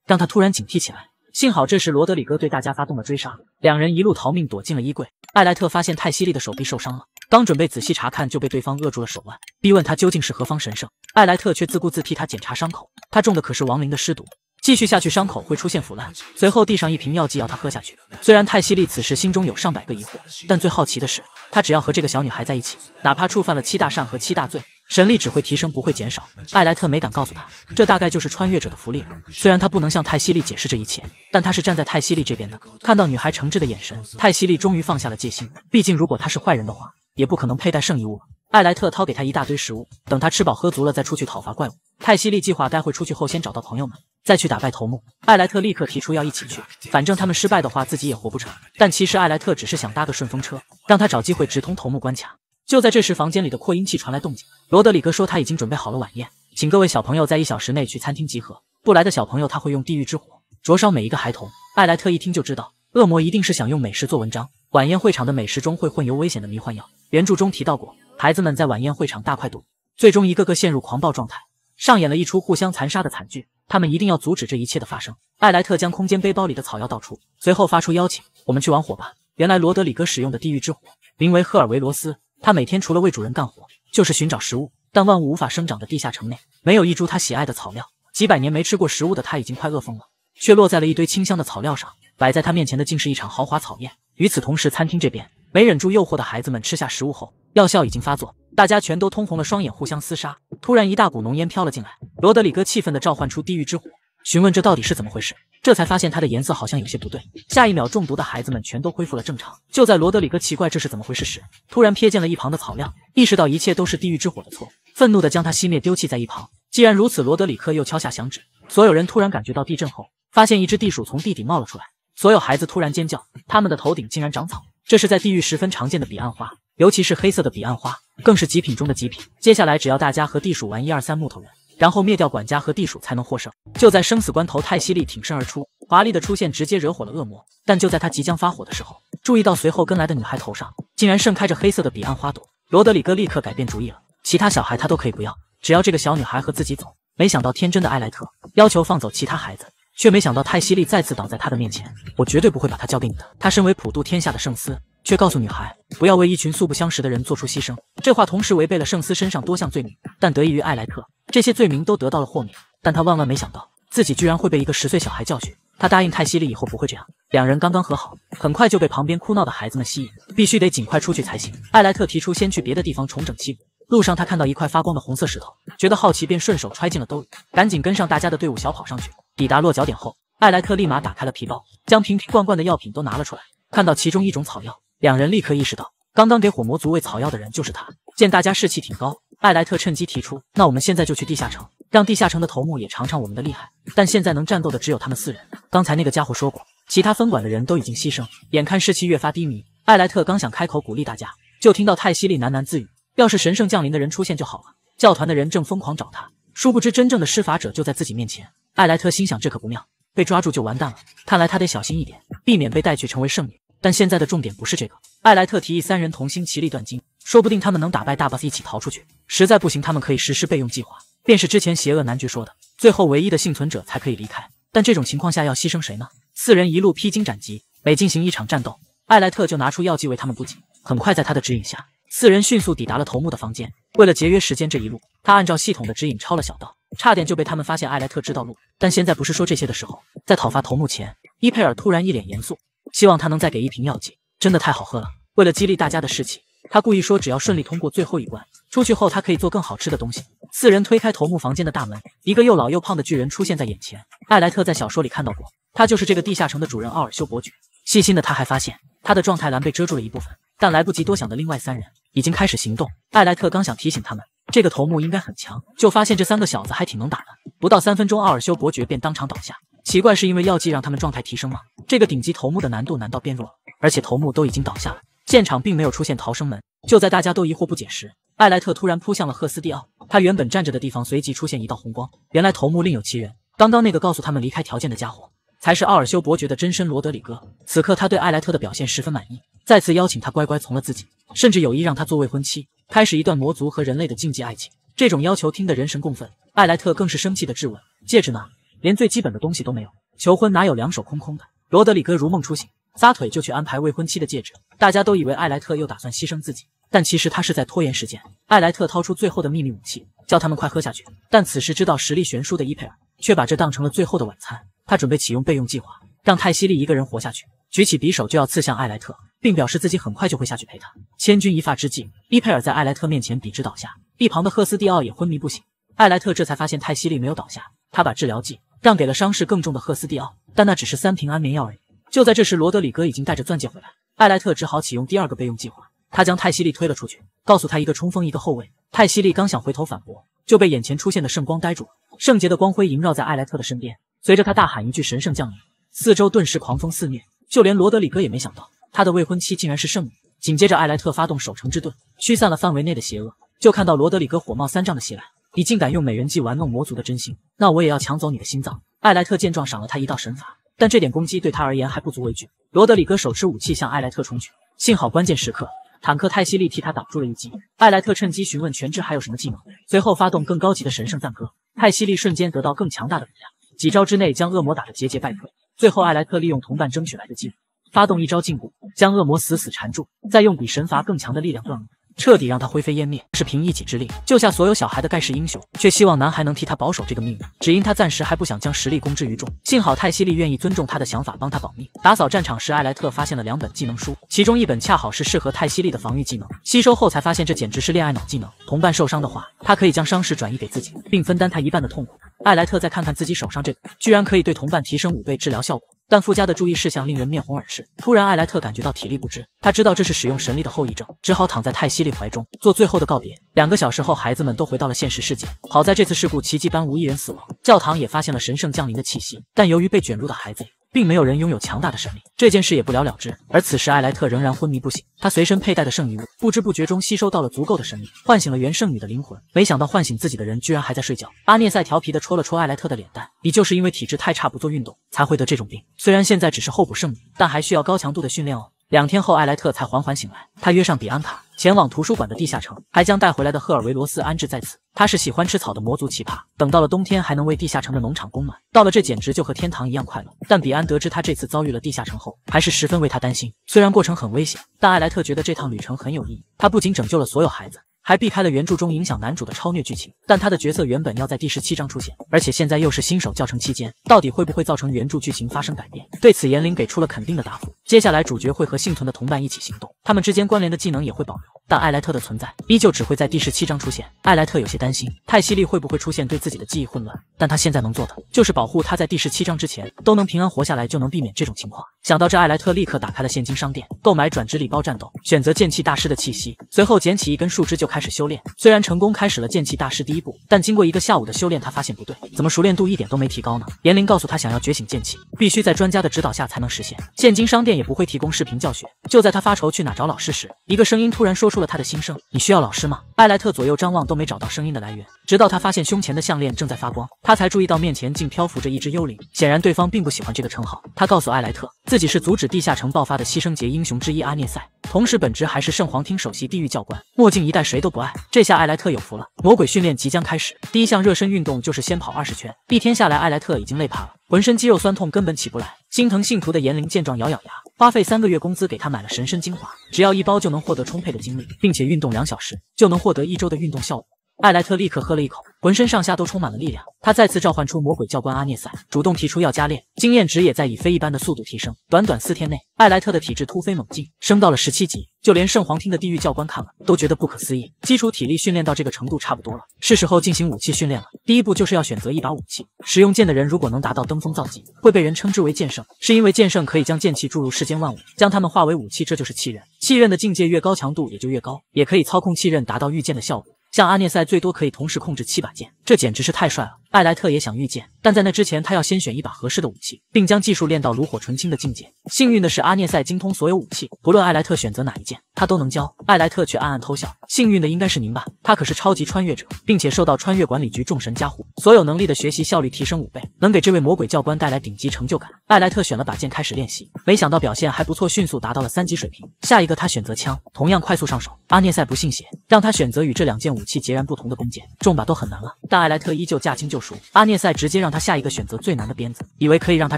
让他突然警惕起来。幸好这时罗德里戈对大家发动了追杀，两人一路逃命，躲进了衣柜。艾莱特发现泰西利的手臂受伤了，刚准备仔细查看，就被对方扼住了手腕，逼问他究竟是何方神圣。艾莱特却自顾自替他检查伤口，他中的可是亡灵的尸毒，继续下去伤口会出现腐烂。随后递上一瓶药剂要他喝下去。虽然泰西利此时心中有上百个疑惑，但最好奇的是，他只要和这个小女孩在一起，哪怕触犯了七大善和七大罪。神力只会提升，不会减少。艾莱特没敢告诉他，这大概就是穿越者的福利。虽然他不能向泰西利解释这一切，但他是站在泰西利这边的。看到女孩诚挚的眼神，泰西利终于放下了戒心。毕竟，如果他是坏人的话，也不可能佩戴圣遗物。艾莱特掏给他一大堆食物，等他吃饱喝足了再出去讨伐怪物。泰西利计划待会出去后先找到朋友们，再去打败头目。艾莱特立刻提出要一起去，反正他们失败的话自己也活不成。但其实艾莱特只是想搭个顺风车，让他找机会直通头目关卡。就在这时，房间里的扩音器传来动静。罗德里戈说他已经准备好了晚宴，请各位小朋友在一小时内去餐厅集合。不来的小朋友，他会用地狱之火灼烧每一个孩童。艾莱特一听就知道，恶魔一定是想用美食做文章。晚宴会场的美食中会混有危险的迷幻药。原著中提到过，孩子们在晚宴会场大快朵颐，最终一个个陷入狂暴状态，上演了一出互相残杀的惨剧。他们一定要阻止这一切的发生。艾莱特将空间背包里的草药倒出，随后发出邀请：“我们去玩火吧。”原来罗德里戈使用的地狱之火名为赫尔维罗斯。他每天除了为主人干活，就是寻找食物。但万物无法生长的地下城内，没有一株他喜爱的草料。几百年没吃过食物的他，已经快饿疯了，却落在了一堆清香的草料上。摆在他面前的，竟是一场豪华草宴。与此同时，餐厅这边没忍住诱惑的孩子们吃下食物后，药效已经发作，大家全都通红了双眼，互相厮杀。突然，一大股浓烟飘了进来。罗德里戈气愤的召唤出地狱之火，询问这到底是怎么回事。这才发现它的颜色好像有些不对。下一秒，中毒的孩子们全都恢复了正常。就在罗德里克奇怪这是怎么回事时，突然瞥见了一旁的草料，意识到一切都是地狱之火的错，愤怒的将它熄灭，丢弃在一旁。既然如此，罗德里克又敲下响指，所有人突然感觉到地震后，发现一只地鼠从地底冒了出来。所有孩子突然尖叫，他们的头顶竟然长草，这是在地狱十分常见的彼岸花，尤其是黑色的彼岸花更是极品中的极品。接下来，只要大家和地鼠玩一二三木头人。然后灭掉管家和地鼠才能获胜。就在生死关头，泰西利挺身而出，华丽的出现直接惹火了恶魔。但就在他即将发火的时候，注意到随后跟来的女孩头上竟然盛开着黑色的彼岸花朵。罗德里戈立刻改变主意了，其他小孩他都可以不要，只要这个小女孩和自己走。没想到天真的艾莱特要求放走其他孩子，却没想到泰西利再次挡在他的面前。我绝对不会把他交给你的。他身为普渡天下的圣司。却告诉女孩不要为一群素不相识的人做出牺牲。这话同时违背了圣斯身上多项罪名，但得益于艾莱特，这些罪名都得到了豁免。但他万万没想到，自己居然会被一个十岁小孩教训。他答应泰西利以后不会这样。两人刚刚和好，很快就被旁边哭闹的孩子们吸引，必须得尽快出去才行。艾莱特提出先去别的地方重整旗鼓。路上，他看到一块发光的红色石头，觉得好奇，便顺手揣进了兜里，赶紧跟上大家的队伍小跑上去。抵达落脚点后，艾莱特立马打开了皮包，将瓶瓶罐罐的药品都拿了出来，看到其中一种草药。两人立刻意识到，刚刚给火魔族喂草药的人就是他。见大家士气挺高，艾莱特趁机提出：“那我们现在就去地下城，让地下城的头目也尝尝我们的厉害。”但现在能战斗的只有他们四人。刚才那个家伙说过，其他分管的人都已经牺牲。眼看士气越发低迷，艾莱特刚想开口鼓励大家，就听到泰西利喃喃自语：“要是神圣降临的人出现就好了。”教团的人正疯狂找他，殊不知真正的施法者就在自己面前。艾莱特心想：这可不妙，被抓住就完蛋了。看来他得小心一点，避免被带去成为圣女。但现在的重点不是这个。艾莱特提议三人同心，其利断金，说不定他们能打败大 boss 一起逃出去。实在不行，他们可以实施备用计划，便是之前邪恶男爵说的，最后唯一的幸存者才可以离开。但这种情况下要牺牲谁呢？四人一路披荆斩棘，每进行一场战斗，艾莱特就拿出药剂为他们补给。很快，在他的指引下，四人迅速抵达了头目的房间。为了节约时间，这一路他按照系统的指引抄了小道，差点就被他们发现艾莱特知道路。但现在不是说这些的时候，在讨伐头目前，伊佩尔突然一脸严肃。希望他能再给一瓶药剂，真的太好喝了。为了激励大家的士气，他故意说只要顺利通过最后一关，出去后他可以做更好吃的东西。四人推开头目房间的大门，一个又老又胖的巨人出现在眼前。艾莱特在小说里看到过，他就是这个地下城的主人奥尔修伯爵。细心的他还发现他的状态栏被遮住了一部分，但来不及多想的另外三人已经开始行动。艾莱特刚想提醒他们，这个头目应该很强，就发现这三个小子还挺能打的。不到三分钟，奥尔修伯爵便当场倒下。奇怪，是因为药剂让他们状态提升吗？这个顶级头目的难度难道变弱了？而且头目都已经倒下了，现场并没有出现逃生门。就在大家都疑惑不解时，艾莱特突然扑向了赫斯蒂奥，他原本站着的地方随即出现一道红光。原来头目另有其人，刚刚那个告诉他们离开条件的家伙，才是奥尔修伯爵的真身罗德里戈。此刻他对艾莱特的表现十分满意，再次邀请他乖乖从了自己，甚至有意让他做未婚妻，开始一段魔族和人类的禁忌爱情。这种要求听得人神共愤，艾莱特更是生气的质问：“戒指呢？”连最基本的东西都没有，求婚哪有两手空空的？罗德里戈如梦初醒，撒腿就去安排未婚妻的戒指。大家都以为艾莱特又打算牺牲自己，但其实他是在拖延时间。艾莱特掏出最后的秘密武器，叫他们快喝下去。但此时知道实力悬殊的伊佩尔，却把这当成了最后的晚餐。他准备启用备用计划，让泰西利一个人活下去。举起匕首就要刺向艾莱特，并表示自己很快就会下去陪他。千钧一发之际，伊佩尔在艾莱特面前笔直倒下，一旁的赫斯蒂奥也昏迷不醒。艾莱特这才发现泰西利没有倒下，他把治疗剂。让给了伤势更重的赫斯蒂奥，但那只是三瓶安眠药而已。就在这时，罗德里戈已经带着钻戒回来，艾莱特只好启用第二个备用计划。他将泰西利推了出去，告诉他一个冲锋，一个后卫。泰西利刚想回头反驳，就被眼前出现的圣光呆住。圣洁的光辉萦绕在艾莱特的身边，随着他大喊一句“神圣降临”，四周顿时狂风肆虐。就连罗德里戈也没想到，他的未婚妻竟然是圣女。紧接着，艾莱特发动守城之盾，驱散了范围内的邪恶，就看到罗德里戈火冒三丈的袭来。你竟敢用美人计玩弄魔族的真心，那我也要抢走你的心脏！艾莱特见状，赏了他一道神罚，但这点攻击对他而言还不足为惧。罗德里戈手持武器向艾莱特冲去，幸好关键时刻，坦克泰西利替他挡住了一击。艾莱特趁机询问全智还有什么技能，随后发动更高级的神圣赞歌，泰西利瞬间得到更强大的力量，几招之内将恶魔打得节节败退。最后，艾莱特利用同伴争取来的机会，发动一招禁锢，将恶魔死死缠住，再用比神罚更强的力量断。彻底让他灰飞烟灭，是凭一己之力救下所有小孩的盖世英雄，却希望男孩能替他保守这个秘密，只因他暂时还不想将实力公之于众。幸好泰西利愿意尊重他的想法，帮他保密。打扫战场时，艾莱特发现了两本技能书，其中一本恰好是适合泰西利的防御技能。吸收后才发现，这简直是恋爱脑技能。同伴受伤的话，他可以将伤势转移给自己，并分担他一半的痛苦。艾莱特再看看自己手上这个，居然可以对同伴提升五倍治疗效果。但附加的注意事项令人面红耳赤。突然，艾莱特感觉到体力不支，他知道这是使用神力的后遗症，只好躺在泰西利怀中做最后的告别。两个小时后，孩子们都回到了现实世界。好在这次事故奇迹般无一人死亡，教堂也发现了神圣降临的气息，但由于被卷入的孩子。并没有人拥有强大的神力，这件事也不了了之。而此时艾莱特仍然昏迷不醒，他随身佩戴的圣遗物不知不觉中吸收到了足够的神力，唤醒了原圣女的灵魂。没想到唤醒自己的人居然还在睡觉。阿涅塞调皮的戳了戳艾莱特的脸蛋，你就是因为体质太差不做运动才会得这种病。虽然现在只是候补圣女，但还需要高强度的训练哦。两天后，艾莱特才缓缓醒来，他约上比安卡。前往图书馆的地下城，还将带回来的赫尔维罗斯安置在此。他是喜欢吃草的魔族奇葩，等到了冬天还能为地下城的农场供暖。到了这简直就和天堂一样快乐。但比安得知他这次遭遇了地下城后，还是十分为他担心。虽然过程很危险，但艾莱特觉得这趟旅程很有意义。他不仅拯救了所有孩子，还避开了原著中影响男主的超虐剧情。但他的角色原本要在第十七章出现，而且现在又是新手教程期间，到底会不会造成原著剧情发生改变？对此，严灵给出了肯定的答复。接下来，主角会和幸存的同伴一起行动，他们之间关联的技能也会保留，但艾莱特的存在依旧只会在第十七章出现。艾莱特有些担心泰西利会不会出现对自己的记忆混乱，但他现在能做的就是保护他在第十七章之前都能平安活下来，就能避免这种情况。想到这，艾莱特立刻打开了现金商店，购买转职礼包，战斗选择剑气大师的气息，随后捡起一根树枝就开始修炼。虽然成功开始了剑气大师第一步，但经过一个下午的修炼，他发现不对，怎么熟练度一点都没提高呢？炎灵告诉他，想要觉醒剑气，必须在专家的指导下才能实现。现金商店。也不会提供视频教学。就在他发愁去哪找老师时，一个声音突然说出了他的心声：“你需要老师吗？”艾莱特左右张望都没找到声音的来源，直到他发现胸前的项链正在发光，他才注意到面前竟漂浮着一只幽灵。显然对方并不喜欢这个称号。他告诉艾莱特，自己是阻止地下城爆发的牺牲节英雄之一阿涅塞，同时本职还是圣皇厅首席地狱教官。墨镜一代谁都不爱。这下艾莱特有福了，魔鬼训练即将开始。第一项热身运动就是先跑二十圈。一天下来，艾莱特已经累趴了，浑身肌肉酸痛，根本起不来。心疼信徒的炎灵见状，咬咬牙。花费三个月工资给他买了神参精华，只要一包就能获得充沛的精力，并且运动两小时就能获得一周的运动效果。艾莱特立刻喝了一口，浑身上下都充满了力量。他再次召唤出魔鬼教官阿涅塞，主动提出要加练，经验值也在以飞一般的速度提升。短短四天内，艾莱特的体质突飞猛进，升到了十七级，就连圣皇厅的地狱教官看了都觉得不可思议。基础体力训练到这个程度差不多了，是时候进行武器训练了。第一步就是要选择一把武器。使用剑的人如果能达到登峰造极，会被人称之为剑圣，是因为剑圣可以将剑气注入世间万物，将他们化为武器，这就是气刃。气刃的境界越高，强度也就越高，也可以操控气刃达到御剑的效果。像阿涅塞最多可以同时控制七把剑，这简直是太帅了！艾莱特也想遇见，但在那之前，他要先选一把合适的武器，并将技术练到炉火纯青的境界。幸运的是，阿涅塞精通所有武器，不论艾莱特选择哪一件，他都能教。艾莱特却暗暗偷笑，幸运的应该是您吧？他可是超级穿越者，并且受到穿越管理局众神加护，所有能力的学习效率提升五倍，能给这位魔鬼教官带来顶级成就感。艾莱特选了把剑开始练习，没想到表现还不错，迅速达到了三级水平。下一个，他选择枪，同样快速上手。阿涅塞不信邪，让他选择与这两件武器截然不同的弓箭，中把都很难了，但艾莱特依旧驾轻就。阿涅塞直接让他下一个选择最难的鞭子，以为可以让他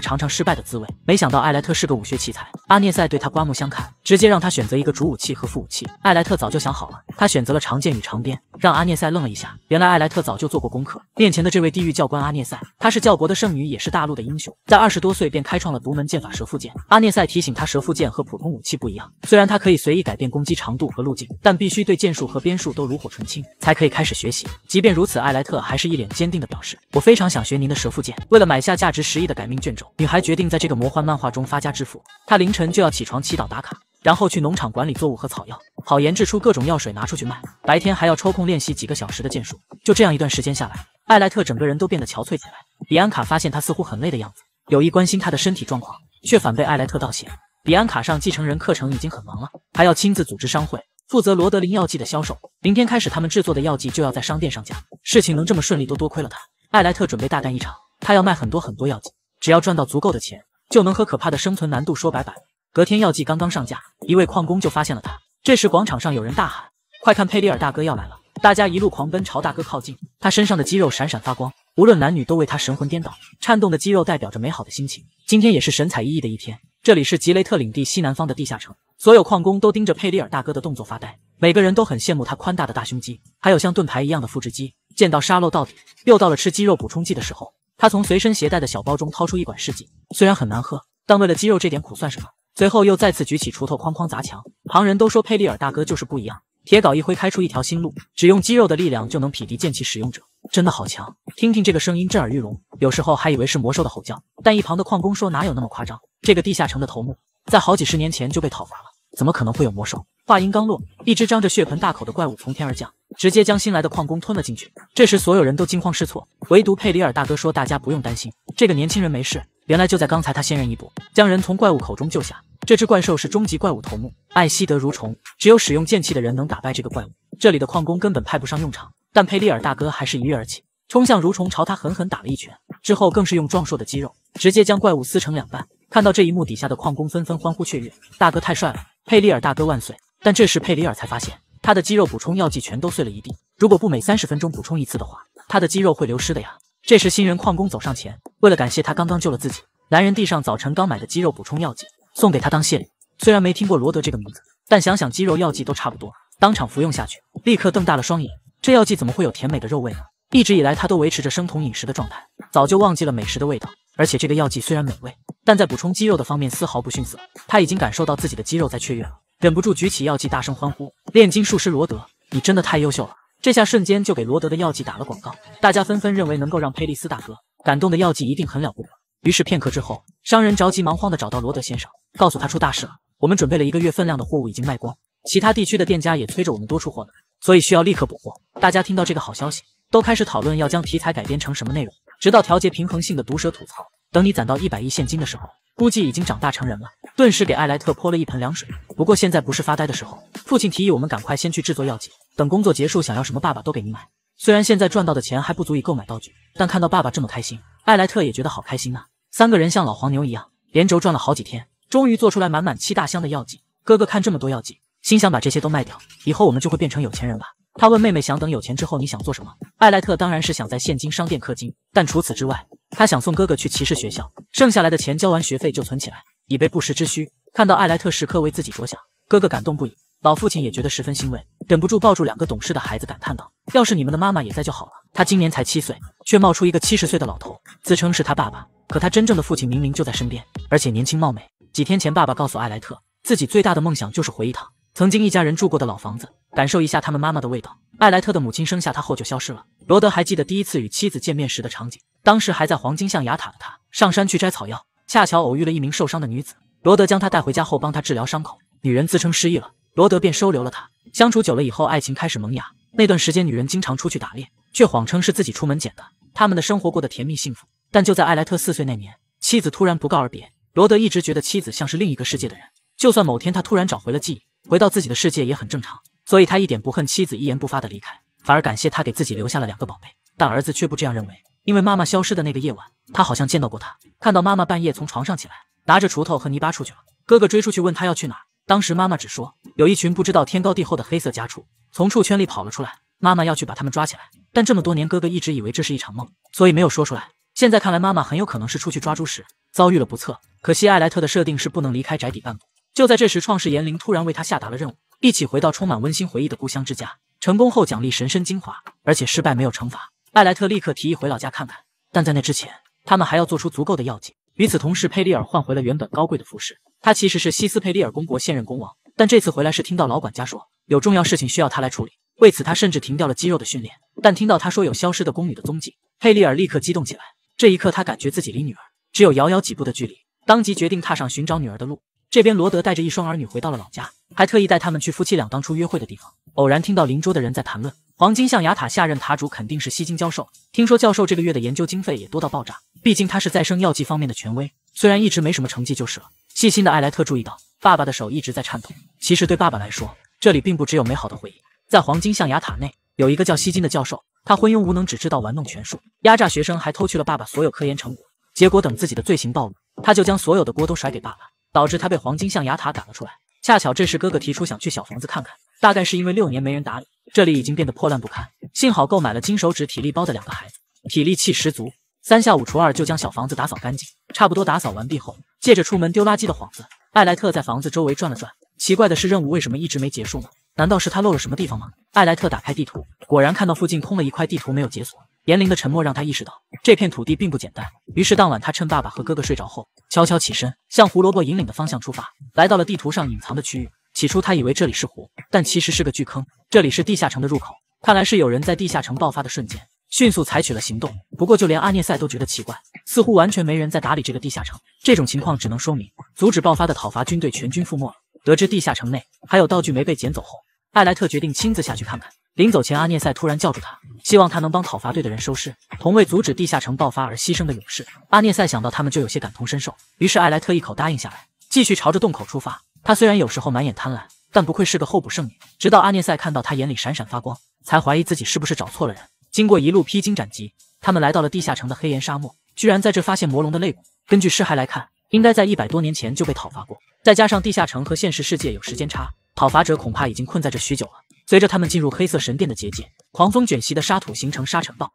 尝尝失败的滋味。没想到艾莱特是个武学奇才，阿涅塞对他刮目相看，直接让他选择一个主武器和副武器。艾莱特早就想好了，他选择了长剑与长鞭，让阿涅塞愣了一下。原来艾莱特早就做过功课，面前的这位地狱教官阿涅塞，他是教国的圣女，也是大陆的英雄，在二十多岁便开创了独门剑法蛇腹剑。阿涅塞提醒他，蛇腹剑和普通武器不一样，虽然他可以随意改变攻击长度和路径，但必须对剑术和鞭术都炉火纯青，才可以开始学习。即便如此，艾莱特还是一脸坚定的表示。我非常想学您的蛇腹剑。为了买下价值十亿的改命卷轴，女孩决定在这个魔幻漫画中发家致富。她凌晨就要起床祈祷打卡，然后去农场管理作物和草药，好研制出各种药水拿出去卖。白天还要抽空练习几个小时的剑术。就这样一段时间下来，艾莱特整个人都变得憔悴起来。比安卡发现他似乎很累的样子，有意关心他的身体状况，却反被艾莱特道谢。比安卡上继承人课程已经很忙了，还要亲自组织商会，负责罗德林药剂的销售。明天开始，他们制作的药剂就要在商店上架。事情能这么顺利，都多亏了他。艾莱特准备大干一场，他要卖很多很多药剂，只要赚到足够的钱，就能和可怕的生存难度说拜拜。隔天，药剂刚刚上架，一位矿工就发现了他。这时，广场上有人大喊：“快看，佩利尔大哥要来了！”大家一路狂奔朝大哥靠近。他身上的肌肉闪闪发光，无论男女都为他神魂颠倒。颤动的肌肉代表着美好的心情，今天也是神采奕奕的一天。这里是吉雷特领地西南方的地下城，所有矿工都盯着佩利尔大哥的动作发呆，每个人都很羡慕他宽大的大胸肌，还有像盾牌一样的腹直肌。见到沙漏到底，又到了吃鸡肉补充剂的时候。他从随身携带的小包中掏出一管试剂，虽然很难喝，但为了鸡肉这点苦算什么？随后又再次举起锄头，哐哐砸墙。旁人都说佩利尔大哥就是不一样，铁镐一挥开出一条新路，只用肌肉的力量就能匹敌剑气使用者，真的好强！听听这个声音震耳欲聋，有时候还以为是魔兽的吼叫。但一旁的矿工说，哪有那么夸张？这个地下城的头目在好几十年前就被讨伐了，怎么可能会有魔兽？话音刚落，一只张着血盆大口的怪物从天而降。直接将新来的矿工吞了进去。这时，所有人都惊慌失措，唯独佩里尔大哥说：“大家不用担心，这个年轻人没事。”原来就在刚才，他先人一步将人从怪物口中救下。这只怪兽是终极怪物头目艾希德蠕虫，只有使用剑气的人能打败这个怪物。这里的矿工根本派不上用场，但佩里尔大哥还是一跃而起，冲向蠕虫，朝他狠狠打了一拳，之后更是用壮硕的肌肉直接将怪物撕成两半。看到这一幕，底下的矿工纷纷欢呼雀跃：“大哥太帅了！佩里尔大哥万岁！”但这时佩里尔才发现。他的肌肉补充药剂全都碎了一地。如果不每三十分钟补充一次的话，他的肌肉会流失的呀。这时，新人矿工走上前，为了感谢他刚刚救了自己，男人递上早晨刚买的肌肉补充药剂，送给他当谢礼。虽然没听过罗德这个名字，但想想肌肉药剂都差不多，当场服用下去，立刻瞪大了双眼。这药剂怎么会有甜美的肉味呢？一直以来，他都维持着生酮饮食的状态，早就忘记了美食的味道。而且这个药剂虽然美味，但在补充肌肉的方面丝毫不逊色。他已经感受到自己的肌肉在雀跃了。忍不住举起药剂，大声欢呼：“炼金术师罗德，你真的太优秀了！”这下瞬间就给罗德的药剂打了广告，大家纷纷认为能够让佩利斯大哥感动的药剂一定很了不得。于是片刻之后，商人着急忙慌地找到罗德先生，告诉他出大事了，我们准备了一个月分量的货物已经卖光，其他地区的店家也催着我们多出货呢，所以需要立刻补货。大家听到这个好消息，都开始讨论要将题材改编成什么内容，直到调节平衡性的毒蛇吐槽。等你攒到一百亿现金的时候，估计已经长大成人了。顿时给艾莱特泼了一盆凉水。不过现在不是发呆的时候，父亲提议我们赶快先去制作药剂，等工作结束，想要什么爸爸都给你买。虽然现在赚到的钱还不足以购买道具，但看到爸爸这么开心，艾莱特也觉得好开心啊。三个人像老黄牛一样连轴转了好几天，终于做出来满满七大箱的药剂。哥哥看这么多药剂，心想把这些都卖掉，以后我们就会变成有钱人了。他问妹妹，想等有钱之后你想做什么？艾莱特当然是想在现金商店氪金。但除此之外，他想送哥哥去骑士学校，剩下来的钱交完学费就存起来，以备不时之需。看到艾莱特时刻为自己着想，哥哥感动不已，老父亲也觉得十分欣慰，忍不住抱住两个懂事的孩子，感叹道：“要是你们的妈妈也在就好了。”他今年才七岁，却冒出一个七十岁的老头，自称是他爸爸。可他真正的父亲明明就在身边，而且年轻貌美。几天前，爸爸告诉艾莱特，自己最大的梦想就是回一趟。曾经一家人住过的老房子，感受一下他们妈妈的味道。艾莱特的母亲生下他后就消失了。罗德还记得第一次与妻子见面时的场景，当时还在黄金象牙塔的他上山去摘草药，恰巧偶遇了一名受伤的女子。罗德将她带回家后，帮她治疗伤口。女人自称失忆了，罗德便收留了她。相处久了以后，爱情开始萌芽。那段时间，女人经常出去打猎，却谎称是自己出门捡的。他们的生活过得甜蜜幸福。但就在艾莱特四岁那年，妻子突然不告而别。罗德一直觉得妻子像是另一个世界的人。就算某天他突然找回了记忆。回到自己的世界也很正常，所以他一点不恨妻子一言不发的离开，反而感谢他给自己留下了两个宝贝。但儿子却不这样认为，因为妈妈消失的那个夜晚，他好像见到过她，看到妈妈半夜从床上起来，拿着锄头和泥巴出去了。哥哥追出去问他要去哪，当时妈妈只说有一群不知道天高地厚的黑色家畜从畜圈里跑了出来，妈妈要去把他们抓起来。但这么多年，哥哥一直以为这是一场梦，所以没有说出来。现在看来，妈妈很有可能是出去抓猪时遭遇了不测。可惜艾莱特的设定是不能离开宅邸半步。就在这时，创世炎灵突然为他下达了任务，一起回到充满温馨回忆的故乡之家。成功后奖励神身精华，而且失败没有惩罚。艾莱特立刻提议回老家看看，但在那之前，他们还要做出足够的药剂。与此同时，佩利尔换回了原本高贵的服饰。他其实是西斯佩利尔公国现任公王，但这次回来是听到老管家说有重要事情需要他来处理。为此，他甚至停掉了肌肉的训练。但听到他说有消失的宫女的踪迹，佩利尔立刻激动起来。这一刻，他感觉自己离女儿只有遥遥几步的距离，当即决定踏上寻找女儿的路。这边罗德带着一双儿女回到了老家，还特意带他们去夫妻俩当初约会的地方。偶然听到邻桌的人在谈论，黄金象牙塔下任塔主肯定是西金教授。听说教授这个月的研究经费也多到爆炸，毕竟他是再生药剂方面的权威，虽然一直没什么成绩就是了。细心的艾莱特注意到，爸爸的手一直在颤抖。其实对爸爸来说，这里并不只有美好的回忆。在黄金象牙塔内，有一个叫西金的教授，他昏庸无能，只知道玩弄权术，压榨学生，还偷去了爸爸所有科研成果。结果等自己的罪行暴露，他就将所有的锅都甩给爸爸。导致他被黄金象牙塔赶了出来。恰巧这时，哥哥提出想去小房子看看，大概是因为六年没人打理，这里已经变得破烂不堪。幸好购买了金手指体力包的两个孩子，体力气十足，三下五除二就将小房子打扫干净。差不多打扫完毕后，借着出门丢垃圾的幌子，艾莱特在房子周围转了转。奇怪的是，任务为什么一直没结束呢？难道是他漏了什么地方吗？艾莱特打开地图，果然看到附近空了一块，地图没有解锁。严灵的沉默让他意识到这片土地并不简单。于是当晚，他趁爸爸和哥哥睡着后，悄悄起身，向胡萝卜引领的方向出发，来到了地图上隐藏的区域。起初他以为这里是湖，但其实是个巨坑。这里是地下城的入口，看来是有人在地下城爆发的瞬间迅速采取了行动。不过就连阿涅塞都觉得奇怪，似乎完全没人在打理这个地下城。这种情况只能说明阻止爆发的讨伐军队全军覆没了。得知地下城内还有道具没被捡走后，艾莱特决定亲自下去看看。临走前，阿涅塞突然叫住他，希望他能帮讨伐队的人收尸，同为阻止地下城爆发而牺牲的勇士。阿涅塞想到他们就有些感同身受，于是艾莱特一口答应下来，继续朝着洞口出发。他虽然有时候满眼贪婪，但不愧是个候补圣女。直到阿涅塞看到他眼里闪闪发光，才怀疑自己是不是找错了人。经过一路披荆斩棘，他们来到了地下城的黑岩沙漠，居然在这发现魔龙的肋骨。根据尸骸来看，应该在一百多年前就被讨伐过。再加上地下城和现实世界有时间差，讨伐者恐怕已经困在这许久了。随着他们进入黑色神殿的结界，狂风卷袭的沙土形成沙尘暴。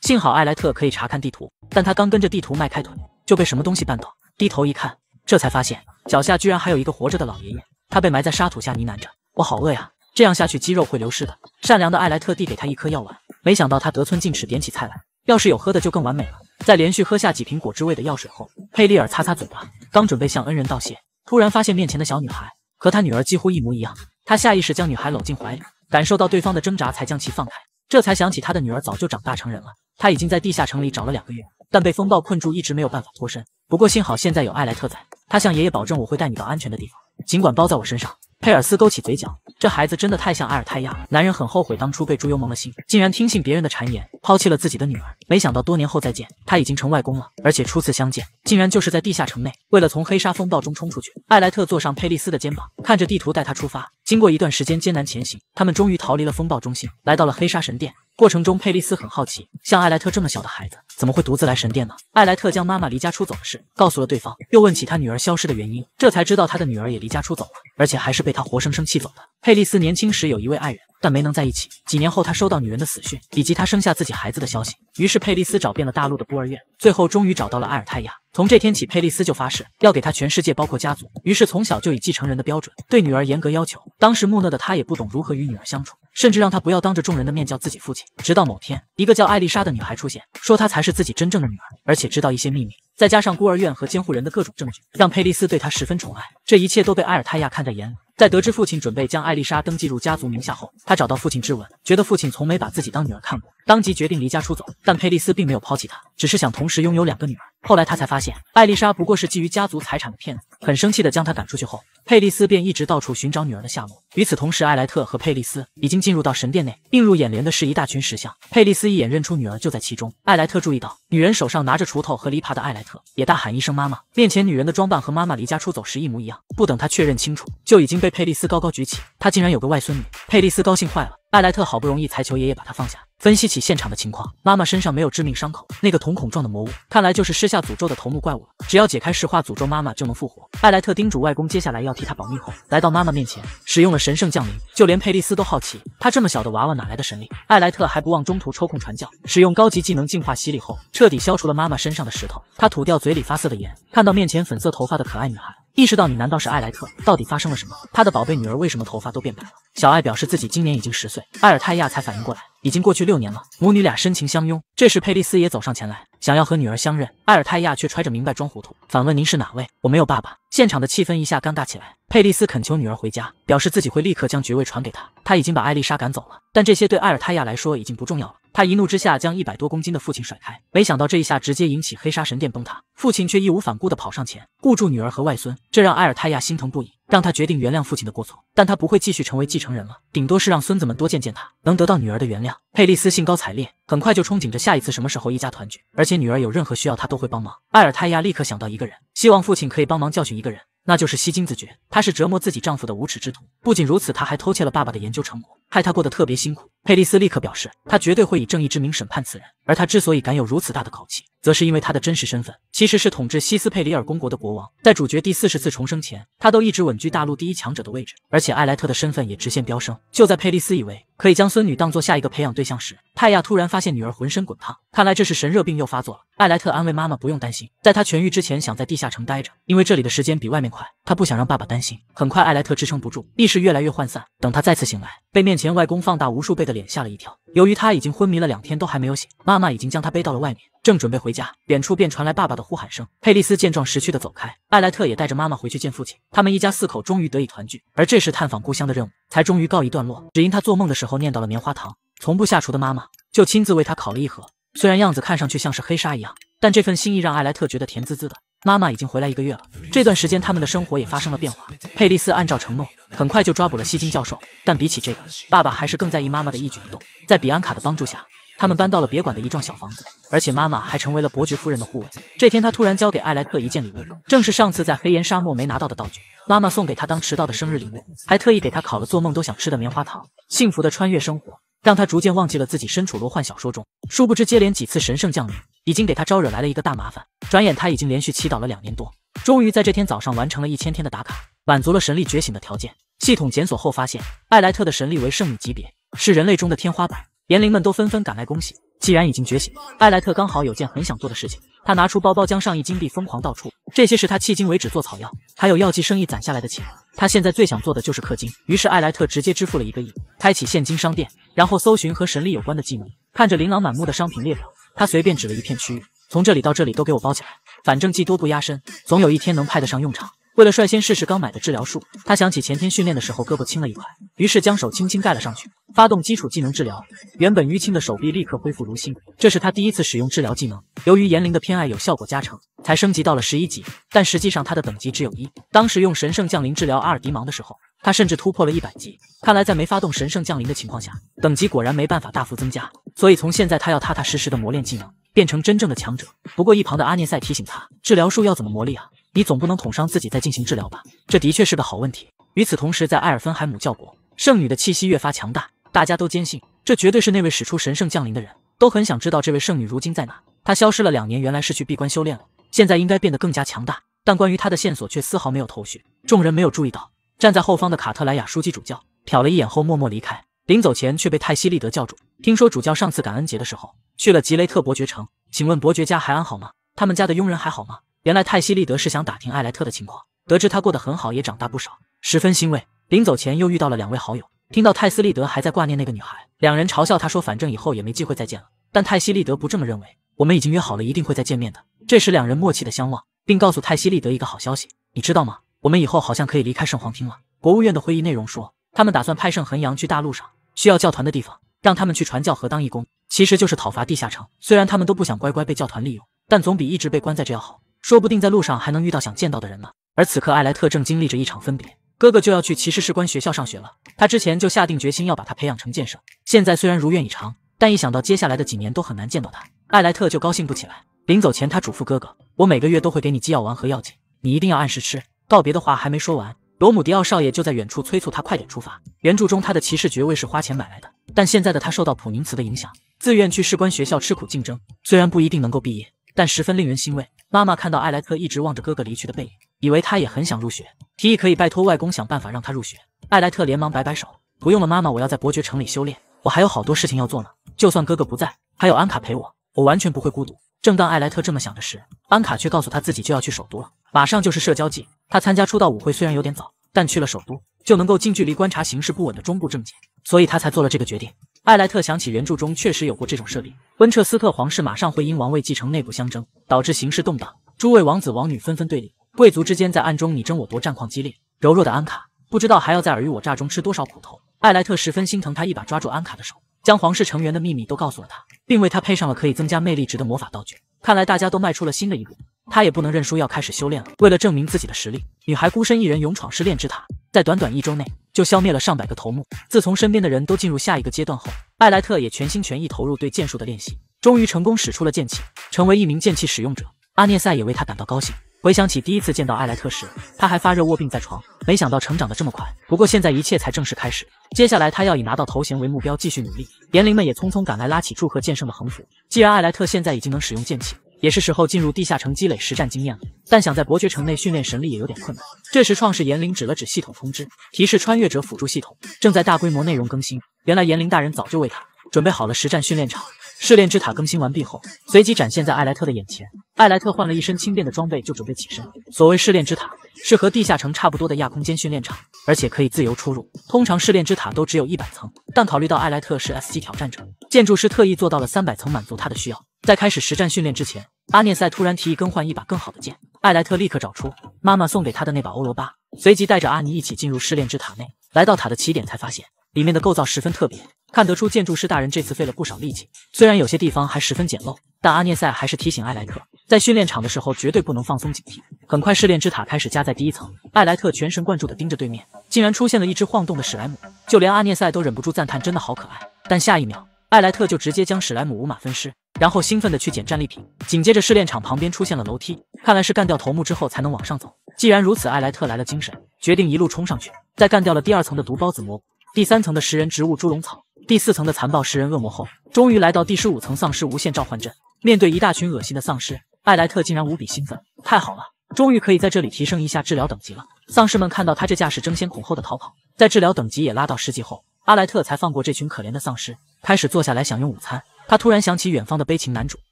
幸好艾莱特可以查看地图，但他刚跟着地图迈开腿，就被什么东西绊倒。低头一看，这才发现脚下居然还有一个活着的老爷爷。他被埋在沙土下，呢喃着：“我好饿呀，这样下去肌肉会流失的。”善良的艾莱特递给他一颗药丸，没想到他得寸进尺，点起菜来。要是有喝的就更完美了。在连续喝下几瓶果汁味的药水后，佩利尔擦擦嘴巴，刚准备向恩人道谢，突然发现面前的小女孩和他女儿几乎一模一样。他下意识将女孩搂进怀里。感受到对方的挣扎，才将其放开。这才想起他的女儿早就长大成人了。他已经在地下城里找了两个月，但被风暴困住，一直没有办法脱身。不过幸好现在有艾莱特在，他向爷爷保证：“我会带你到安全的地方，尽管包在我身上。”佩尔斯勾起嘴角，这孩子真的太像埃尔泰亚。男人很后悔当初被猪油蒙了心，竟然听信别人的谗言，抛弃了自己的女儿。没想到多年后再见，他已经成外公了，而且初次相见竟然就是在地下城内。为了从黑沙风暴中冲出去，艾莱特坐上佩利斯的肩膀，看着地图带他出发。经过一段时间艰难前行，他们终于逃离了风暴中心，来到了黑沙神殿。过程中，佩利斯很好奇，像艾莱特这么小的孩子怎么会独自来神殿呢？艾莱特将妈妈离家出走的事告诉了对方，又问起他女儿消失的原因，这才知道他的女儿也离家出走了，而且还是被他活生生气走的。佩利斯年轻时有一位爱人。但没能在一起。几年后，他收到女人的死讯，以及她生下自己孩子的消息。于是佩利斯找遍了大陆的孤儿院，最后终于找到了埃尔泰亚。从这天起，佩利斯就发誓要给他全世界，包括家族。于是从小就以继承人的标准对女儿严格要求。当时木讷的他也不懂如何与女儿相处，甚至让她不要当着众人的面叫自己父亲。直到某天，一个叫艾丽莎的女孩出现，说她才是自己真正的女儿，而且知道一些秘密。再加上孤儿院和监护人的各种证据，让佩利斯对她十分宠爱。这一切都被埃尔泰亚看在眼里。在得知父亲准备将艾丽莎登记入家族名下后，他找到父亲质问，觉得父亲从没把自己当女儿看过。当即决定离家出走，但佩利斯并没有抛弃他，只是想同时拥有两个女儿。后来他才发现，艾丽莎不过是觊觎家族财产的骗子，很生气的将她赶出去后，佩利斯便一直到处寻找女儿的下落。与此同时，艾莱特和佩利斯已经进入到神殿内，映入眼帘的是一大群石像。佩利斯一眼认出女儿就在其中。艾莱特注意到女人手上拿着锄头和犁耙的艾莱特也大喊一声：“妈妈！”面前女人的装扮和妈妈离家出走时一模一样。不等他确认清楚，就已经被佩利斯高高举起。他竟然有个外孙女，佩利斯高兴坏了。艾莱特好不容易才求爷爷把他放下，分析起现场的情况。妈妈身上没有致命伤口，那个瞳孔状的魔物，看来就是施下诅咒的头目怪物了。只要解开石化诅咒，妈妈就能复活。艾莱特叮嘱外公接下来要替他保密，后来到妈妈面前，使用了神圣降临。就连佩利斯都好奇，他这么小的娃娃哪来的神力？艾莱特还不忘中途抽空传教，使用高级技能净化洗礼后，彻底消除了妈妈身上的石头。他吐掉嘴里发涩的盐，看到面前粉色头发的可爱女孩。意识到你难道是艾莱特？到底发生了什么？他的宝贝女儿为什么头发都变白了？小艾表示自己今年已经十岁，艾尔泰亚才反应过来。已经过去六年了，母女俩深情相拥。这时佩利斯也走上前来，想要和女儿相认。艾尔泰亚却揣着明白装糊涂，反问您是哪位？我没有爸爸。现场的气氛一下尴尬起来。佩利斯恳求女儿回家，表示自己会立刻将爵位传给她。他已经把艾丽莎赶走了，但这些对艾尔泰亚来说已经不重要了。他一怒之下将一百多公斤的父亲甩开，没想到这一下直接引起黑沙神殿崩塌。父亲却义无反顾的跑上前，护住女儿和外孙，这让艾尔泰亚心疼不已。让他决定原谅父亲的过错，但他不会继续成为继承人了，顶多是让孙子们多见见他，能得到女儿的原谅。佩利斯兴高采烈，很快就憧憬着下一次什么时候一家团聚，而且女儿有任何需要，他都会帮忙。埃尔泰亚立刻想到一个人，希望父亲可以帮忙教训一个人，那就是西金子爵，他是折磨自己丈夫的无耻之徒。不仅如此，他还偷窃了爸爸的研究成果，害他过得特别辛苦。佩利斯立刻表示，他绝对会以正义之名审判此人，而他之所以敢有如此大的口气。则是因为他的真实身份其实是统治西斯佩里尔公国的国王，在主角第四十次重生前，他都一直稳居大陆第一强者的位置，而且艾莱特的身份也直线飙升。就在佩利斯以为可以将孙女当做下一个培养对象时，泰亚突然发现女儿浑身滚烫，看来这是神热病又发作了。艾莱特安慰妈妈：“不用担心，在她痊愈之前，想在地下城待着，因为这里的时间比外面快，她不想让爸爸担心。”很快，艾莱特支撑不住，意识越来越涣散。等他再次醒来，被面前外公放大无数倍的脸吓了一跳。由于他已经昏迷了两天都还没有醒，妈妈已经将他背到了外面，正准备回。家，远处便传来爸爸的呼喊声，佩利斯见状识趣的走开，艾莱特也带着妈妈回去见父亲，他们一家四口终于得以团聚，而这时探访故乡的任务才终于告一段落。只因他做梦的时候念到了棉花糖，从不下厨的妈妈就亲自为他烤了一盒，虽然样子看上去像是黑沙一样，但这份心意让艾莱特觉得甜滋滋的。妈妈已经回来一个月了，这段时间他们的生活也发生了变化。佩利斯按照承诺很快就抓捕了西金教授，但比起这个，爸爸还是更在意妈妈的一举一动，在比安卡的帮助下。他们搬到了别馆的一幢小房子，而且妈妈还成为了伯爵夫人的护卫。这天，她突然交给艾莱特一件礼物，正是上次在黑岩沙漠没拿到的道具。妈妈送给他当迟到的生日礼物，还特意给他烤了做梦都想吃的棉花糖。幸福的穿越生活让他逐渐忘记了自己身处罗幻小说中。殊不知，接连几次神圣降临已经给他招惹来了一个大麻烦。转眼，他已经连续祈祷了两年多，终于在这天早上完成了一千天的打卡，满足了神力觉醒的条件。系统检索后发现，艾莱特的神力为圣女级别，是人类中的天花板。炎灵们都纷纷赶来恭喜。既然已经觉醒，艾莱特刚好有件很想做的事情。他拿出包包，将上亿金币疯狂倒出。这些是他迄今为止做草药还有药剂生意攒下来的钱。他现在最想做的就是氪金。于是艾莱特直接支付了一个亿，开启现金商店，然后搜寻和神力有关的技能。看着琳琅满目的商品列表，他随便指了一片区域，从这里到这里都给我包起来。反正技多不压身，总有一天能派得上用场。为了率先试试刚买的治疗术，他想起前天训练的时候胳膊青了一块，于是将手轻轻盖了上去，发动基础技能治疗。原本淤青的手臂立刻恢复如新。这是他第一次使用治疗技能，由于炎灵的偏爱有效果加成，才升级到了十一级。但实际上他的等级只有一。当时用神圣降临治疗阿尔迪芒的时候，他甚至突破了一百级。看来在没发动神圣降临的情况下，等级果然没办法大幅增加。所以从现在他要踏踏实实的磨练技能，变成真正的强者。不过一旁的阿涅塞提醒他，治疗术要怎么磨砺啊？你总不能捅伤自己再进行治疗吧？这的确是个好问题。与此同时，在艾尔芬海姆教国，圣女的气息越发强大，大家都坚信这绝对是那位使出神圣降临的人，都很想知道这位圣女如今在哪。她消失了两年，原来是去闭关修炼了，现在应该变得更加强大，但关于她的线索却丝毫没有头绪。众人没有注意到，站在后方的卡特莱亚书记主教瞟了一眼后默默离开，临走前却被泰西利德教主听说主教上次感恩节的时候去了吉雷特伯爵城，请问伯爵家还安好吗？他们家的佣人还好吗？原来泰西利德是想打听艾莱特的情况，得知他过得很好，也长大不少，十分欣慰。临走前又遇到了两位好友，听到泰斯利德还在挂念那个女孩，两人嘲笑他说：“反正以后也没机会再见了。”但泰西利德不这么认为，我们已经约好了一定会再见面的。这时两人默契的相望，并告诉泰西利德一个好消息，你知道吗？我们以后好像可以离开圣皇厅了。国务院的会议内容说，他们打算派圣衡阳去大陆上需要教团的地方，让他们去传教和当义工，其实就是讨伐地下城。虽然他们都不想乖乖被教团利用，但总比一直被关在这要好。说不定在路上还能遇到想见到的人呢。而此刻，艾莱特正经历着一场分别，哥哥就要去骑士士官学校上学了。他之前就下定决心要把他培养成剑圣，现在虽然如愿以偿，但一想到接下来的几年都很难见到他，艾莱特就高兴不起来。临走前，他嘱咐哥哥：“我每个月都会给你寄药丸和药剂，你一定要按时吃。”告别的话还没说完，罗姆迪奥少爷就在远处催促他快点出发。原著中，他的骑士爵位是花钱买来的，但现在的他受到普宁茨的影响，自愿去士官学校吃苦竞争，虽然不一定能够毕业。但十分令人欣慰。妈妈看到艾莱特一直望着哥哥离去的背影，以为他也很想入学，提议可以拜托外公想办法让他入学。艾莱特连忙摆摆手：“不用了，妈妈，我要在伯爵城里修炼，我还有好多事情要做呢。就算哥哥不在，还有安卡陪我，我完全不会孤独。”正当艾莱特这么想着时，安卡却告诉他自己就要去首都了，马上就是社交季，他参加出道舞会虽然有点早，但去了首都就能够近距离观察形势不稳的中部政界，所以他才做了这个决定。艾莱特想起原著中确实有过这种设定，温彻斯特皇室马上会因王位继承内部相争，导致形势动荡，诸位王子王女纷纷对立，贵族之间在暗中你争我夺，战况激烈。柔弱的安卡不知道还要在尔虞我诈中吃多少苦头。艾莱特十分心疼他，一把抓住安卡的手，将皇室成员的秘密都告诉了他，并为他配上了可以增加魅力值的魔法道具。看来大家都迈出了新的一步。他也不能认输，要开始修炼了。为了证明自己的实力，女孩孤身一人勇闯试炼之塔，在短短一周内就消灭了上百个头目。自从身边的人都进入下一个阶段后，艾莱特也全心全意投入对剑术的练习，终于成功使出了剑气，成为一名剑气使用者。阿涅塞也为他感到高兴。回想起第一次见到艾莱特时，他还发热卧病在床，没想到成长的这么快。不过现在一切才正式开始，接下来他要以拿到头衔为目标继续努力。炎灵们也匆匆赶来，拉起祝贺剑圣的横幅。既然艾莱特现在已经能使用剑气，也是时候进入地下城积累实战经验了，但想在伯爵城内训练神力也有点困难。这时，创世炎灵指了指系统通知，提示穿越者辅助系统正在大规模内容更新。原来，炎灵大人早就为他准备好了实战训练场——试炼之塔。更新完毕后，随即展现在艾莱特的眼前。艾莱特换了一身轻便的装备，就准备起身。所谓试炼之塔，是和地下城差不多的亚空间训练场，而且可以自由出入。通常试炼之塔都只有一百层，但考虑到艾莱特是 S 级挑战者，建筑师，特意做到了三百层，满足他的需要。在开始实战训练之前。阿涅塞突然提议更换一把更好的剑，艾莱特立刻找出妈妈送给他的那把欧罗巴，随即带着阿尼一起进入试炼之塔内。来到塔的起点，才发现里面的构造十分特别，看得出建筑师大人这次费了不少力气。虽然有些地方还十分简陋，但阿涅塞还是提醒艾莱特，在训练场的时候绝对不能放松警惕。很快，试炼之塔开始加在第一层，艾莱特全神贯注地盯着对面，竟然出现了一只晃动的史莱姆，就连阿涅塞都忍不住赞叹：“真的好可爱！”但下一秒，艾莱特就直接将史莱姆五马分尸。然后兴奋地去捡战利品，紧接着试炼场旁边出现了楼梯，看来是干掉头目之后才能往上走。既然如此，艾莱特来了精神，决定一路冲上去。在干掉了第二层的毒孢子蘑菇、第三层的食人植物猪笼草、第四层的残暴食人恶魔后，终于来到第十五层丧尸无限召唤阵。面对一大群恶心的丧尸，艾莱特竟然无比兴奋。太好了，终于可以在这里提升一下治疗等级了。丧尸们看到他这架势，争先恐后的逃跑。在治疗等级也拉到十级后，阿莱特才放过这群可怜的丧尸，开始坐下来享用午餐。他突然想起远方的悲情男主，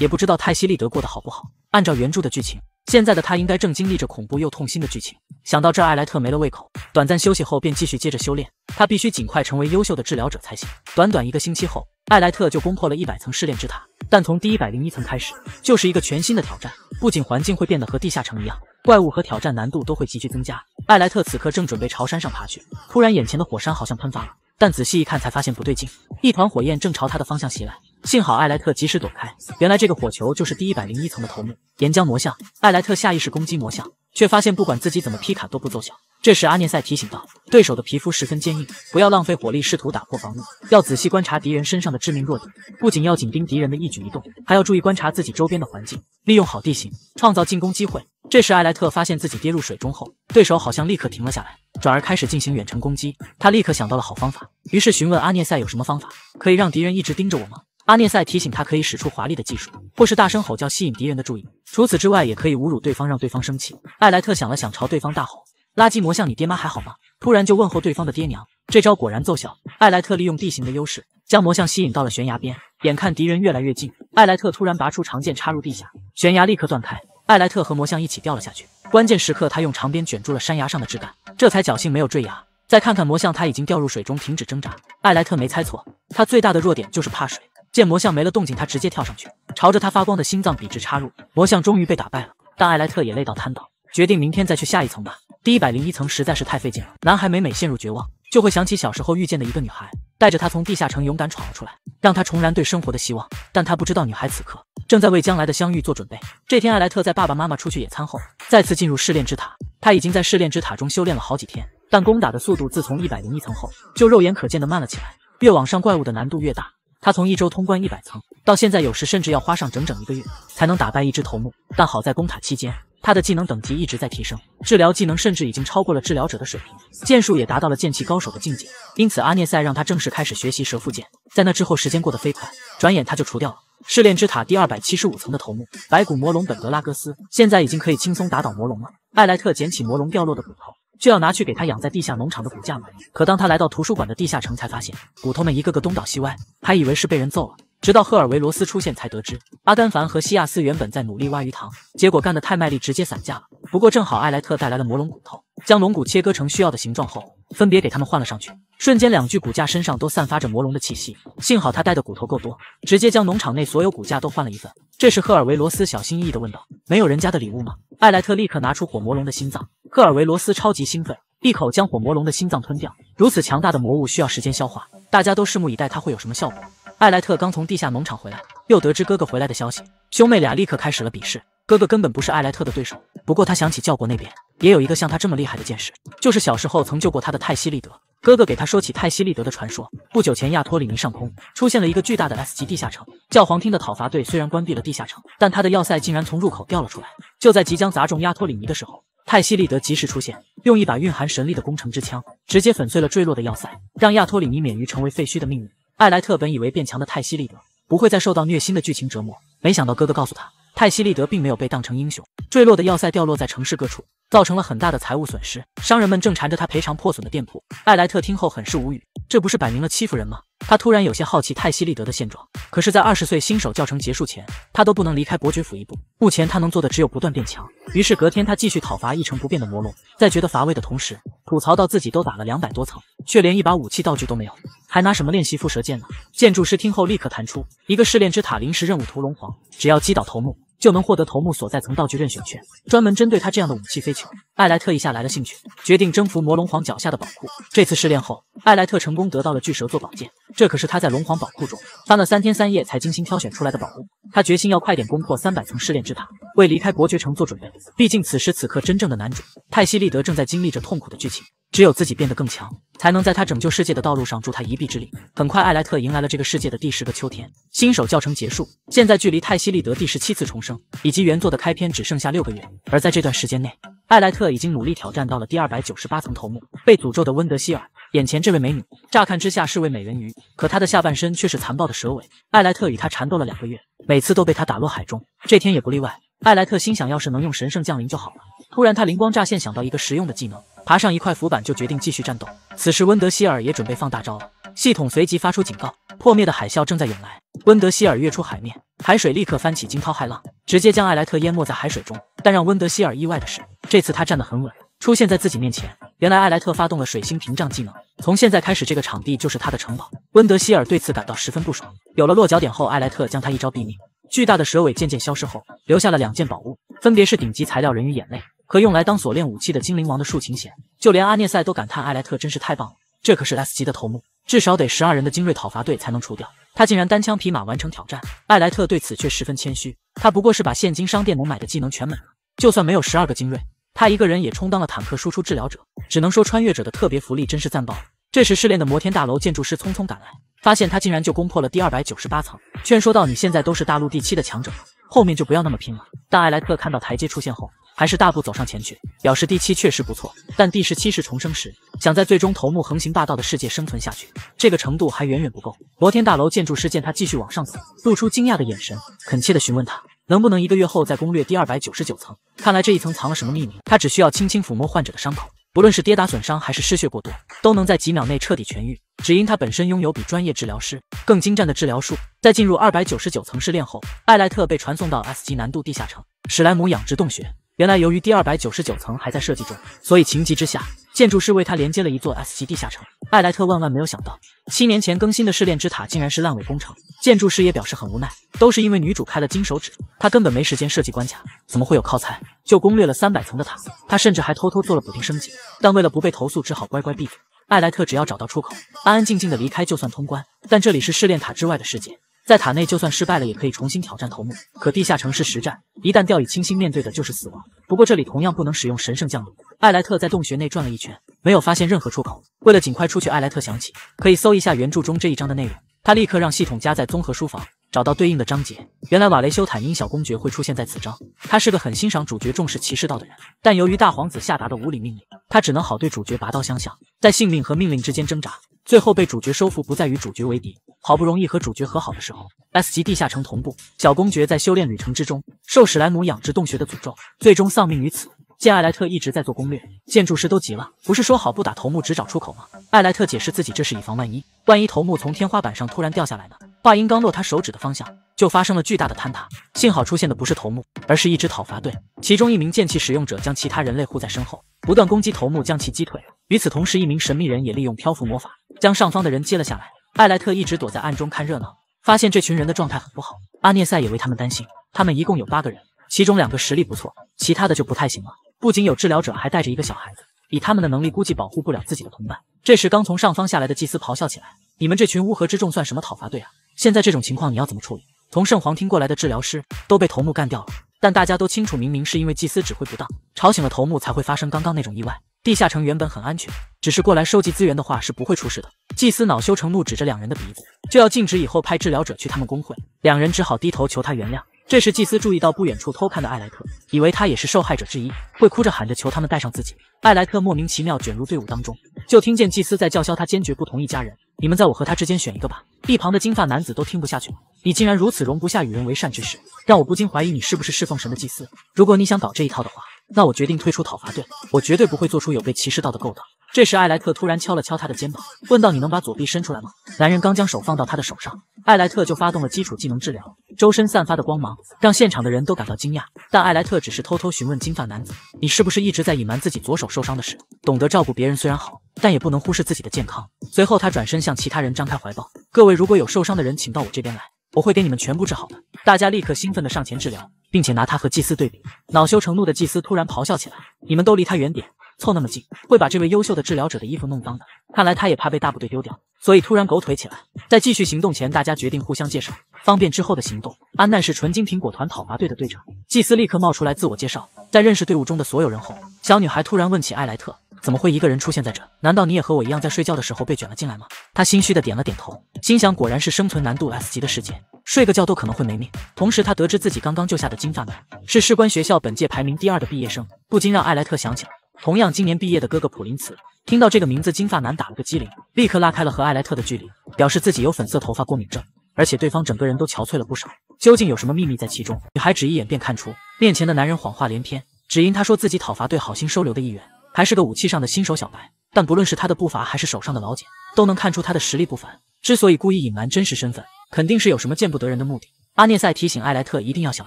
也不知道泰西利德过得好不好。按照原著的剧情，现在的他应该正经历着恐怖又痛心的剧情。想到这，艾莱特没了胃口。短暂休息后，便继续接着修炼。他必须尽快成为优秀的治疗者才行。短短一个星期后，艾莱特就攻破了一百层试炼之塔，但从第一百零一层开始，就是一个全新的挑战。不仅环境会变得和地下城一样，怪物和挑战难度都会急剧增加。艾莱特此刻正准备朝山上爬去，突然眼前的火山好像喷发了，但仔细一看才发现不对劲，一团火焰正朝他的方向袭来。幸好艾莱特及时躲开，原来这个火球就是第一百零一层的头目岩浆魔像。艾莱特下意识攻击魔像，却发现不管自己怎么劈砍都不奏效。这时阿涅塞提醒道：“对手的皮肤十分坚硬，不要浪费火力试图打破防御，要仔细观察敌人身上的致命弱点。不仅要紧盯敌人的一举一动，还要注意观察自己周边的环境，利用好地形创造进攻机会。”这时艾莱特发现自己跌入水中后，对手好像立刻停了下来，转而开始进行远程攻击。他立刻想到了好方法，于是询问阿涅塞有什么方法可以让敌人一直盯着我吗？阿涅塞提醒他，可以使出华丽的技术，或是大声吼叫吸引敌人的注意。除此之外，也可以侮辱对方，让对方生气。艾莱特想了想，朝对方大吼：“垃圾魔像，你爹妈还好吗？”突然就问候对方的爹娘。这招果然奏效。艾莱特利用地形的优势，将魔像吸引到了悬崖边。眼看敌人越来越近，艾莱特突然拔出长剑插入地下，悬崖立刻断开。艾莱特和魔像一起掉了下去。关键时刻，他用长鞭卷住了山崖上的枝干，这才侥幸没有坠崖。再看看魔像，他已经掉入水中，停止挣扎。艾莱特没猜错，他最大的弱点就是怕水。见魔像没了动静，他直接跳上去，朝着他发光的心脏笔直插入。魔像终于被打败了，但艾莱特也累到瘫倒，决定明天再去下一层吧。第一百零一层实在是太费劲了。男孩每每陷入绝望，就会想起小时候遇见的一个女孩，带着他从地下城勇敢闯了出来，让他重燃对生活的希望。但他不知道，女孩此刻正在为将来的相遇做准备。这天，艾莱特在爸爸妈妈出去野餐后，再次进入试炼之塔。他已经在试炼之塔中修炼了好几天，但攻打的速度自从一百零一层后，就肉眼可见的慢了起来。越往上，怪物的难度越大。他从一周通关一百层，到现在有时甚至要花上整整一个月才能打败一只头目。但好在攻塔期间，他的技能等级一直在提升，治疗技能甚至已经超过了治疗者的水平，剑术也达到了剑气高手的境界。因此，阿涅塞让他正式开始学习蛇腹剑。在那之后，时间过得飞快，转眼他就除掉了试炼之塔第二百七十五层的头目白骨魔龙本德拉格斯。现在已经可以轻松打倒魔龙了。艾莱特捡起魔龙掉落的骨头。就要拿去给他养在地下农场的骨架们。可当他来到图书馆的地下城，才发现骨头们一个个东倒西歪，还以为是被人揍了。直到赫尔维罗斯出现，才得知阿甘凡和西亚斯原本在努力挖鱼塘，结果干得太卖力，直接散架了。不过正好艾莱特带来了魔龙骨头，将龙骨切割成需要的形状后，分别给他们换了上去。瞬间，两具骨架身上都散发着魔龙的气息。幸好他带的骨头够多，直接将农场内所有骨架都换了一份。这时，赫尔维罗斯小心翼翼地问道：“没有人家的礼物吗？”艾莱特立刻拿出火魔龙的心脏。赫尔维罗斯超级兴奋，一口将火魔龙的心脏吞掉。如此强大的魔物需要时间消化，大家都拭目以待，它会有什么效果？艾莱特刚从地下农场回来，又得知哥哥回来的消息，兄妹俩立刻开始了比试。哥哥根本不是艾莱特的对手，不过他想起教国那边。也有一个像他这么厉害的剑士，就是小时候曾救过他的泰西利德哥哥给他说起泰西利德的传说。不久前，亚托里尼上空出现了一个巨大的 S 级地下城。教皇厅的讨伐队虽然关闭了地下城，但他的要塞竟然从入口掉了出来。就在即将砸中亚托里尼的时候，泰西利德及时出现，用一把蕴含神力的攻城之枪，直接粉碎了坠落的要塞，让亚托里尼免于成为废墟的命运。艾莱特本以为变强的泰西利德不会再受到虐心的剧情折磨，没想到哥哥告诉他。泰西利德并没有被当成英雄，坠落的要塞掉落在城市各处，造成了很大的财务损失。商人们正缠着他赔偿破损的店铺。艾莱特听后很是无语，这不是摆明了欺负人吗？他突然有些好奇泰西利德的现状。可是，在二十岁新手教程结束前，他都不能离开伯爵府一步。目前他能做的只有不断变强。于是隔天他继续讨伐一成不变的魔龙，在觉得乏味的同时，吐槽到自己都打了两百多层，却连一把武器道具都没有，还拿什么练习蝮蛇剑呢？建筑师听后立刻弹出一个试炼之塔临时任务——屠龙皇，只要击倒头目。就能获得头目所在层道具任选权，专门针对他这样的武器飞球。艾莱特一下来了兴趣，决定征服魔龙皇脚下的宝库。这次试炼后，艾莱特成功得到了巨蛇座宝剑，这可是他在龙皇宝库中翻了三天三夜才精心挑选出来的宝物。他决心要快点攻破三百层试炼之塔，为离开伯爵城做准备。毕竟此时此刻，真正的男主泰西利德正在经历着痛苦的剧情。只有自己变得更强，才能在他拯救世界的道路上助他一臂之力。很快，艾莱特迎来了这个世界的第十个秋天。新手教程结束，现在距离泰西利德第十七次重生以及原作的开篇只剩下六个月。而在这段时间内，艾莱特已经努力挑战到了第二百九十八层头目——被诅咒的温德希尔。眼前这位美女，乍看之下是位美人鱼，可她的下半身却是残暴的蛇尾。艾莱特与她缠斗了两个月，每次都被她打落海中。这天也不例外。艾莱特心想，要是能用神圣降临就好了。突然，他灵光乍现，想到一个实用的技能。爬上一块浮板，就决定继续战斗。此时温德希尔也准备放大招了。系统随即发出警告：破灭的海啸正在涌来。温德希尔跃出海面，海水立刻翻起惊涛骇浪，直接将艾莱特淹没在海水中。但让温德希尔意外的是，这次他站得很稳，出现在自己面前。原来艾莱特发动了水星屏障技能，从现在开始这个场地就是他的城堡。温德希尔对此感到十分不爽。有了落脚点后，艾莱特将他一招毙命。巨大的蛇尾渐渐消失后，留下了两件宝物，分别是顶级材料人鱼眼泪。和用来当锁链武器的精灵王的竖琴弦，就连阿涅塞都感叹：“艾莱特真是太棒了！这可是 S 级的头目，至少得十二人的精锐讨伐队才能除掉。他竟然单枪匹马完成挑战。”艾莱特对此却十分谦虚，他不过是把现金商店能买的技能全买了，就算没有十二个精锐，他一个人也充当了坦克、输出、治疗者。只能说穿越者的特别福利真是赞爆了。这时试炼的摩天大楼建筑师匆匆赶来，发现他竟然就攻破了第二百九十八层，劝说道：“你现在都是大陆第七的强者了，后面就不要那么拼了。”但艾莱特看到台阶出现后。还是大步走上前去，表示第七确实不错，但第十七世重生时想在最终头目横行霸道的世界生存下去，这个程度还远远不够。摩天大楼建筑师见他继续往上走，露出惊讶的眼神，恳切地询问他能不能一个月后再攻略第二百九十九层。看来这一层藏了什么秘密。他只需要轻轻抚摸患者的伤口，不论是跌打损伤还是失血过多，都能在几秒内彻底痊愈，只因他本身拥有比专业治疗师更精湛的治疗术。在进入二百九十九层试炼后，艾莱特被传送到 S 级难度地下城史莱姆养殖洞穴。原来，由于第二百九十九层还在设计中，所以情急之下，建筑师为他连接了一座 S 级地下城。艾莱特万万没有想到，七年前更新的试炼之塔竟然是烂尾工程。建筑师也表示很无奈，都是因为女主开了金手指，他根本没时间设计关卡，怎么会有靠猜？就攻略了三百层的塔？他甚至还偷偷做了补丁升级，但为了不被投诉，只好乖乖闭嘴。艾莱特只要找到出口，安安静静的离开就算通关。但这里是试炼塔之外的世界。在塔内就算失败了，也可以重新挑战头目。可地下城市实战，一旦掉以轻心，面对的就是死亡。不过这里同样不能使用神圣降临。艾莱特在洞穴内转了一圈，没有发现任何出口。为了尽快出去，艾莱特想起可以搜一下原著中这一章的内容。他立刻让系统加载综合书房。找到对应的章节，原来瓦雷修坦因小公爵会出现在此章。他是个很欣赏主角重视骑士道的人，但由于大皇子下达的无理命令，他只能好对主角拔刀相向，在性命和命令之间挣扎，最后被主角收服，不再与主角为敌。好不容易和主角和好的时候，S 级地下城同步，小公爵在修炼旅程之中受史莱姆养殖洞穴的诅咒，最终丧命于此。见艾莱特一直在做攻略，建筑师都急了。不是说好不打头目只找出口吗？艾莱特解释自己这是以防万一，万一头目从天花板上突然掉下来呢。话音刚落，他手指的方向就发生了巨大的坍塌。幸好出现的不是头目，而是一支讨伐队。其中一名剑气使用者将其他人类护在身后，不断攻击头目，将其击退。与此同时，一名神秘人也利用漂浮魔法将上方的人接了下来。艾莱特一直躲在暗中看热闹，发现这群人的状态很不好。阿涅塞也为他们担心。他们一共有八个人，其中两个实力不错，其他的就不太行了。不仅有治疗者，还带着一个小孩子。以他们的能力，估计保护不了自己的同伴。这时，刚从上方下来的祭司咆哮起来：“你们这群乌合之众算什么讨伐队啊！”现在这种情况你要怎么处理？从圣皇听过来的治疗师都被头目干掉了，但大家都清楚，明明是因为祭司指挥不当，吵醒了头目才会发生刚刚那种意外。地下城原本很安全，只是过来收集资源的话是不会出事的。祭司恼羞成怒，指着两人的鼻子，就要禁止以后派治疗者去他们工会。两人只好低头求他原谅。这时祭司注意到不远处偷看的艾莱特，以为他也是受害者之一，会哭着喊着求他们带上自己。艾莱特莫名其妙卷入队伍当中，就听见祭司在叫嚣，他坚决不同意家人。你们在我和他之间选一个吧。一旁的金发男子都听不下去了。你竟然如此容不下与人为善之事，让我不禁怀疑你是不是侍奉神的祭司。如果你想搞这一套的话，那我决定退出讨伐队。我绝对不会做出有被歧视到的勾当。这时，艾莱特突然敲了敲他的肩膀，问道：“你能把左臂伸出来吗？”男人刚将手放到他的手上，艾莱特就发动了基础技能治疗，周身散发的光芒让现场的人都感到惊讶。但艾莱特只是偷偷询问金发男子：“你是不是一直在隐瞒自己左手受伤的事？懂得照顾别人虽然好，但也不能忽视自己的健康。”随后，他转身向其他人张开怀抱：“各位，如果有受伤的人，请到我这边来，我会给你们全部治好的。”大家立刻兴奋的上前治疗，并且拿他和祭司对比。恼羞成怒的祭司突然咆哮起来：“你们都离他远点！”凑那么近会把这位优秀的治疗者的衣服弄脏的。看来他也怕被大部队丢掉，所以突然狗腿起来。在继续行动前，大家决定互相介绍，方便之后的行动。安奈是纯金苹果团讨伐队的队长，祭司立刻冒出来自我介绍。在认识队伍中的所有人后，小女孩突然问起艾莱特：“怎么会一个人出现在这？难道你也和我一样在睡觉的时候被卷了进来吗？”他心虚的点了点头，心想果然是生存难度 S 级的世界，睡个觉都可能会没命。同时，他得知自己刚刚救下的金发男是事关学校本届排名第二的毕业生，不禁让艾莱特想起了。同样今年毕业的哥哥普林茨，听到这个名字，金发男打了个机灵，立刻拉开了和艾莱特的距离，表示自己有粉色头发过敏症，而且对方整个人都憔悴了不少，究竟有什么秘密在其中？女孩只一眼便看出面前的男人谎话连篇，只因他说自己讨伐队好心收留的一员，还是个武器上的新手小白。但不论是他的步伐，还是手上的老茧，都能看出他的实力不凡。之所以故意隐瞒真实身份，肯定是有什么见不得人的目的。阿涅塞提醒艾莱特一定要小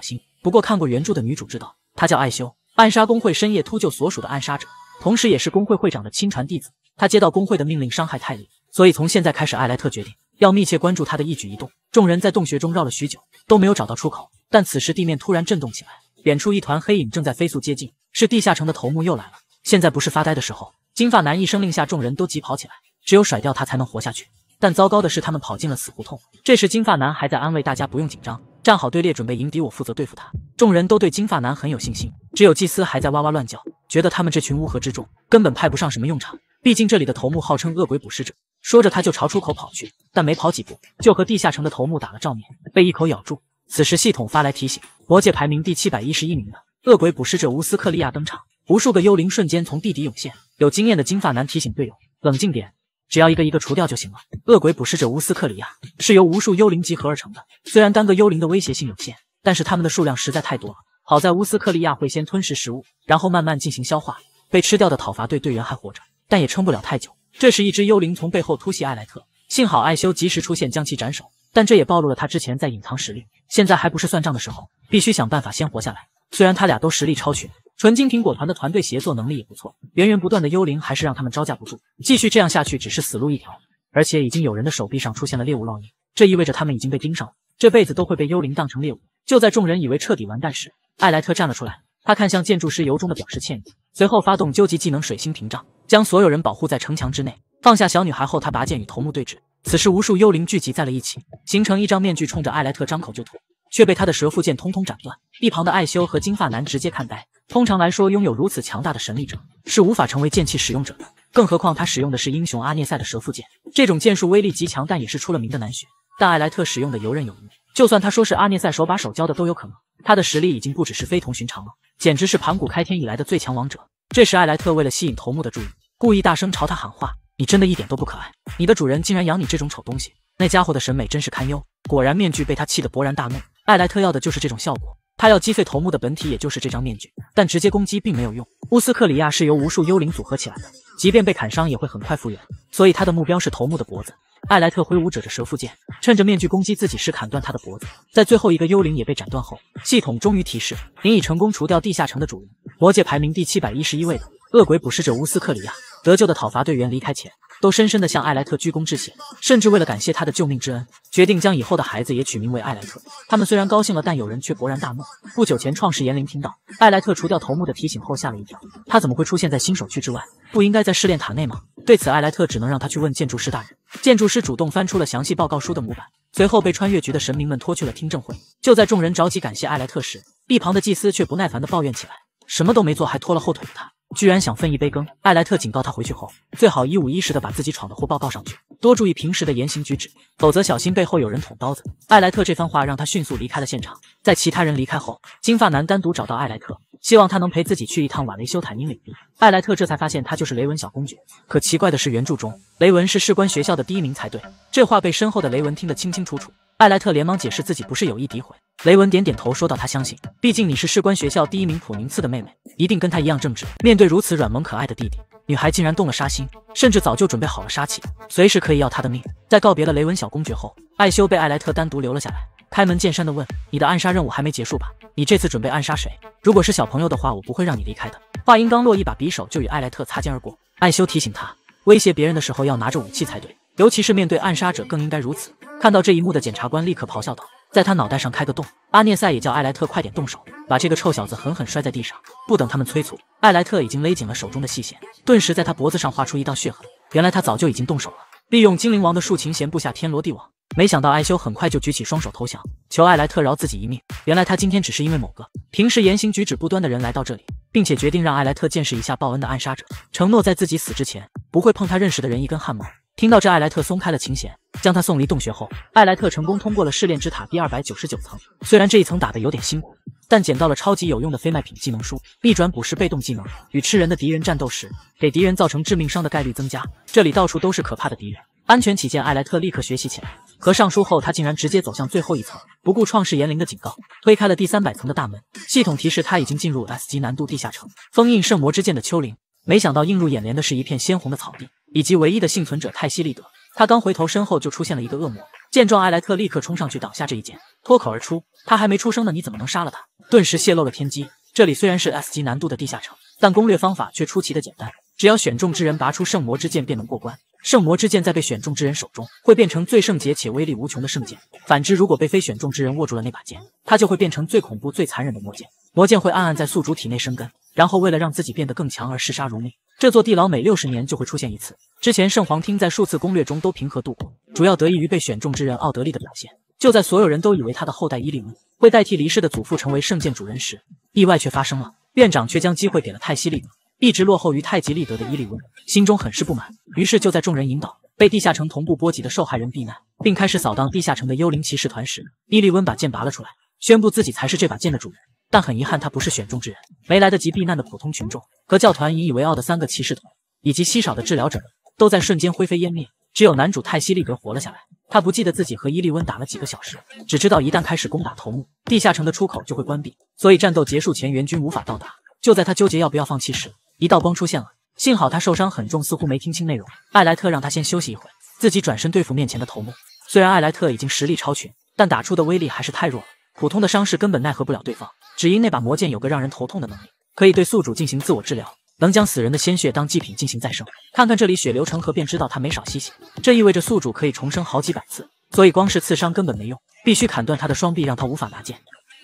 心。不过看过原著的女主知道，她叫艾修。暗杀工会深夜秃鹫所属的暗杀者，同时也是工会会长的亲传弟子。他接到工会的命令，伤害泰利，所以从现在开始，艾莱特决定要密切关注他的一举一动。众人在洞穴中绕了许久，都没有找到出口。但此时地面突然震动起来，远处一团黑影正在飞速接近，是地下城的头目又来了。现在不是发呆的时候，金发男一声令下，众人都疾跑起来，只有甩掉他才能活下去。但糟糕的是，他们跑进了死胡同。这时，金发男还在安慰大家：“不用紧张，站好队列，准备迎敌，我负责对付他。”众人都对金发男很有信心，只有祭司还在哇哇乱叫，觉得他们这群乌合之众根本派不上什么用场。毕竟这里的头目号称恶鬼捕食者。说着，他就朝出口跑去，但没跑几步，就和地下城的头目打了照面，被一口咬住。此时，系统发来提醒：魔界排名第七百一十一名的恶鬼捕食者乌斯克利亚登场。无数个幽灵瞬间从地底涌现。有经验的金发男提醒队友：“冷静点。”只要一个一个除掉就行了。恶鬼捕食者乌斯克里亚是由无数幽灵集合而成的，虽然单个幽灵的威胁性有限，但是他们的数量实在太多了。好在乌斯克利亚会先吞食食物，然后慢慢进行消化。被吃掉的讨伐队队员还活着，但也撑不了太久。这时，一只幽灵从背后突袭艾莱特，幸好艾修及时出现将其斩首，但这也暴露了他之前在隐藏实力。现在还不是算账的时候，必须想办法先活下来。虽然他俩都实力超群。纯金苹果团的团队协作能力也不错，源源不断的幽灵还是让他们招架不住。继续这样下去，只是死路一条。而且已经有人的手臂上出现了猎物烙印，这意味着他们已经被盯上了，这辈子都会被幽灵当成猎物。就在众人以为彻底完蛋时，艾莱特站了出来，他看向建筑师，由衷的表示歉意，随后发动究极技能水星屏障，将所有人保护在城墙之内。放下小女孩后，他拔剑与头目对峙。此时，无数幽灵聚集在了一起，形成一张面具，冲着艾莱特张口就吐。却被他的蛇腹剑通通斩断。一旁的艾修和金发男直接看呆。通常来说，拥有如此强大的神力者是无法成为剑气使用者的，更何况他使用的是英雄阿涅塞的蛇腹剑，这种剑术威力极强，但也是出了名的难学。但艾莱特使用的游刃有余，就算他说是阿涅塞手把手教的都有可能。他的实力已经不只是非同寻常了，简直是盘古开天以来的最强王者。这时，艾莱特为了吸引头目的注意，故意大声朝他喊话：“你真的一点都不可爱，你的主人竟然养你这种丑东西，那家伙的审美真是堪忧。”果然，面具被他气得勃然大怒。艾莱特要的就是这种效果，他要击碎头目的本体，也就是这张面具。但直接攻击并没有用，乌斯克里亚是由无数幽灵组合起来的，即便被砍伤也会很快复原。所以他的目标是头目的脖子。艾莱特挥舞着蛇腹剑，趁着面具攻击自己时砍断他的脖子。在最后一个幽灵也被斩断后，系统终于提示：您已成功除掉地下城的主人，魔界排名第七百一十一位的恶鬼捕食者乌斯克里亚。得救的讨伐队员离开前。都深深地向艾莱特鞠躬致谢，甚至为了感谢他的救命之恩，决定将以后的孩子也取名为艾莱特。他们虽然高兴了，但有人却勃然大怒。不久前，创世炎灵听到艾莱特除掉头目的提醒后，吓了一跳。他怎么会出现在新手区之外？不应该在试炼塔内吗？对此，艾莱特只能让他去问建筑师大人。建筑师主动翻出了详细报告书的模板，随后被穿越局的神明们拖去了听证会。就在众人着急感谢艾莱特时，一旁的祭司却不耐烦地抱怨起来：“什么都没做，还拖了后腿的他。”居然想分一杯羹，艾莱特警告他回去后最好一五一十的把自己闯的祸报告上去，多注意平时的言行举止，否则小心背后有人捅刀子。艾莱特这番话让他迅速离开了现场。在其他人离开后，金发男单独找到艾莱特，希望他能陪自己去一趟瓦雷修坦因领地。艾莱特这才发现他就是雷文小公爵。可奇怪的是，原著中雷文是事关学校的第一名才对。这话被身后的雷文听得清清楚楚。艾莱特连忙解释自己不是有意诋毁，雷文点点头说道：“他相信，毕竟你是士官学校第一名普宁次的妹妹，一定跟他一样正直。”面对如此软萌可爱的弟弟，女孩竟然动了杀心，甚至早就准备好了杀气，随时可以要他的命。在告别了雷文小公爵后，艾修被艾莱特单独留了下来，开门见山地问：“你的暗杀任务还没结束吧？你这次准备暗杀谁？如果是小朋友的话，我不会让你离开的。”话音刚落，一把匕首就与艾莱特擦肩而过。艾修提醒他：“威胁别人的时候要拿着武器才对。”尤其是面对暗杀者，更应该如此。看到这一幕的检察官立刻咆哮道：“在他脑袋上开个洞！”阿涅塞也叫艾莱特快点动手，把这个臭小子狠狠摔在地上。不等他们催促，艾莱特已经勒紧了手中的细线，顿时在他脖子上画出一道血痕。原来他早就已经动手了，利用精灵王的竖琴弦布下天罗地网。没想到艾修很快就举起双手投降，求艾莱特饶自己一命。原来他今天只是因为某个平时言行举止不端的人来到这里，并且决定让艾莱特见识一下报恩的暗杀者，承诺在自己死之前不会碰他认识的人一根汗毛。听到这，艾莱特松开了琴弦，将他送离洞穴后，艾莱特成功通过了试炼之塔第二百九十九层。虽然这一层打得有点辛苦，但捡到了超级有用的非卖品技能书，逆转捕食被动技能，与吃人的敌人战斗时，给敌人造成致命伤的概率增加。这里到处都是可怕的敌人，安全起见，艾莱特立刻学习起来。合上书后，他竟然直接走向最后一层，不顾创世炎灵的警告，推开了第三百层的大门。系统提示他已经进入 S 级难度地下城，封印圣魔之剑的丘陵。没想到，映入眼帘的是一片鲜红的草地。以及唯一的幸存者泰西利德，他刚回头，身后就出现了一个恶魔。见状，艾莱特立刻冲上去挡下这一剑，脱口而出：“他还没出生呢，你怎么能杀了他？”顿时泄露了天机。这里虽然是 S 级难度的地下城，但攻略方法却出奇的简单，只要选中之人拔出圣魔之剑，便能过关。圣魔之剑在被选中之人手中会变成最圣洁且威力无穷的圣剑，反之，如果被非选中之人握住了那把剑，它就会变成最恐怖、最残忍的魔剑。魔剑会暗暗在宿主体内生根，然后为了让自己变得更强而嗜杀如命。这座地牢每六十年就会出现一次。之前圣皇厅在数次攻略中都平和度过，主要得益于被选中之人奥德利的表现。就在所有人都以为他的后代伊利姆会代替离世的祖父成为圣剑主人时，意外却发生了。院长却将机会给了泰西利。一直落后于泰极利德的伊利温心中很是不满，于是就在众人引导被地下城同步波及的受害人避难，并开始扫荡地下城的幽灵骑士团时，伊利温把剑拔了出来，宣布自己才是这把剑的主人。但很遗憾，他不是选中之人。没来得及避难的普通群众和教团引以为傲的三个骑士团，以及稀少的治疗者，们，都在瞬间灰飞烟灭。只有男主泰西利格活了下来。他不记得自己和伊利温打了几个小时，只知道一旦开始攻打头目，地下城的出口就会关闭，所以战斗结束前援军无法到达。就在他纠结要不要放弃时，一道光出现了，幸好他受伤很重，似乎没听清内容。艾莱特让他先休息一会，自己转身对付面前的头目。虽然艾莱特已经实力超群，但打出的威力还是太弱了，普通的伤势根本奈何不了对方。只因那把魔剑有个让人头痛的能力，可以对宿主进行自我治疗，能将死人的鲜血当祭品进行再生。看看这里血流成河，便知道他没少吸血。这意味着宿主可以重生好几百次，所以光是刺伤根本没用，必须砍断他的双臂，让他无法拿剑。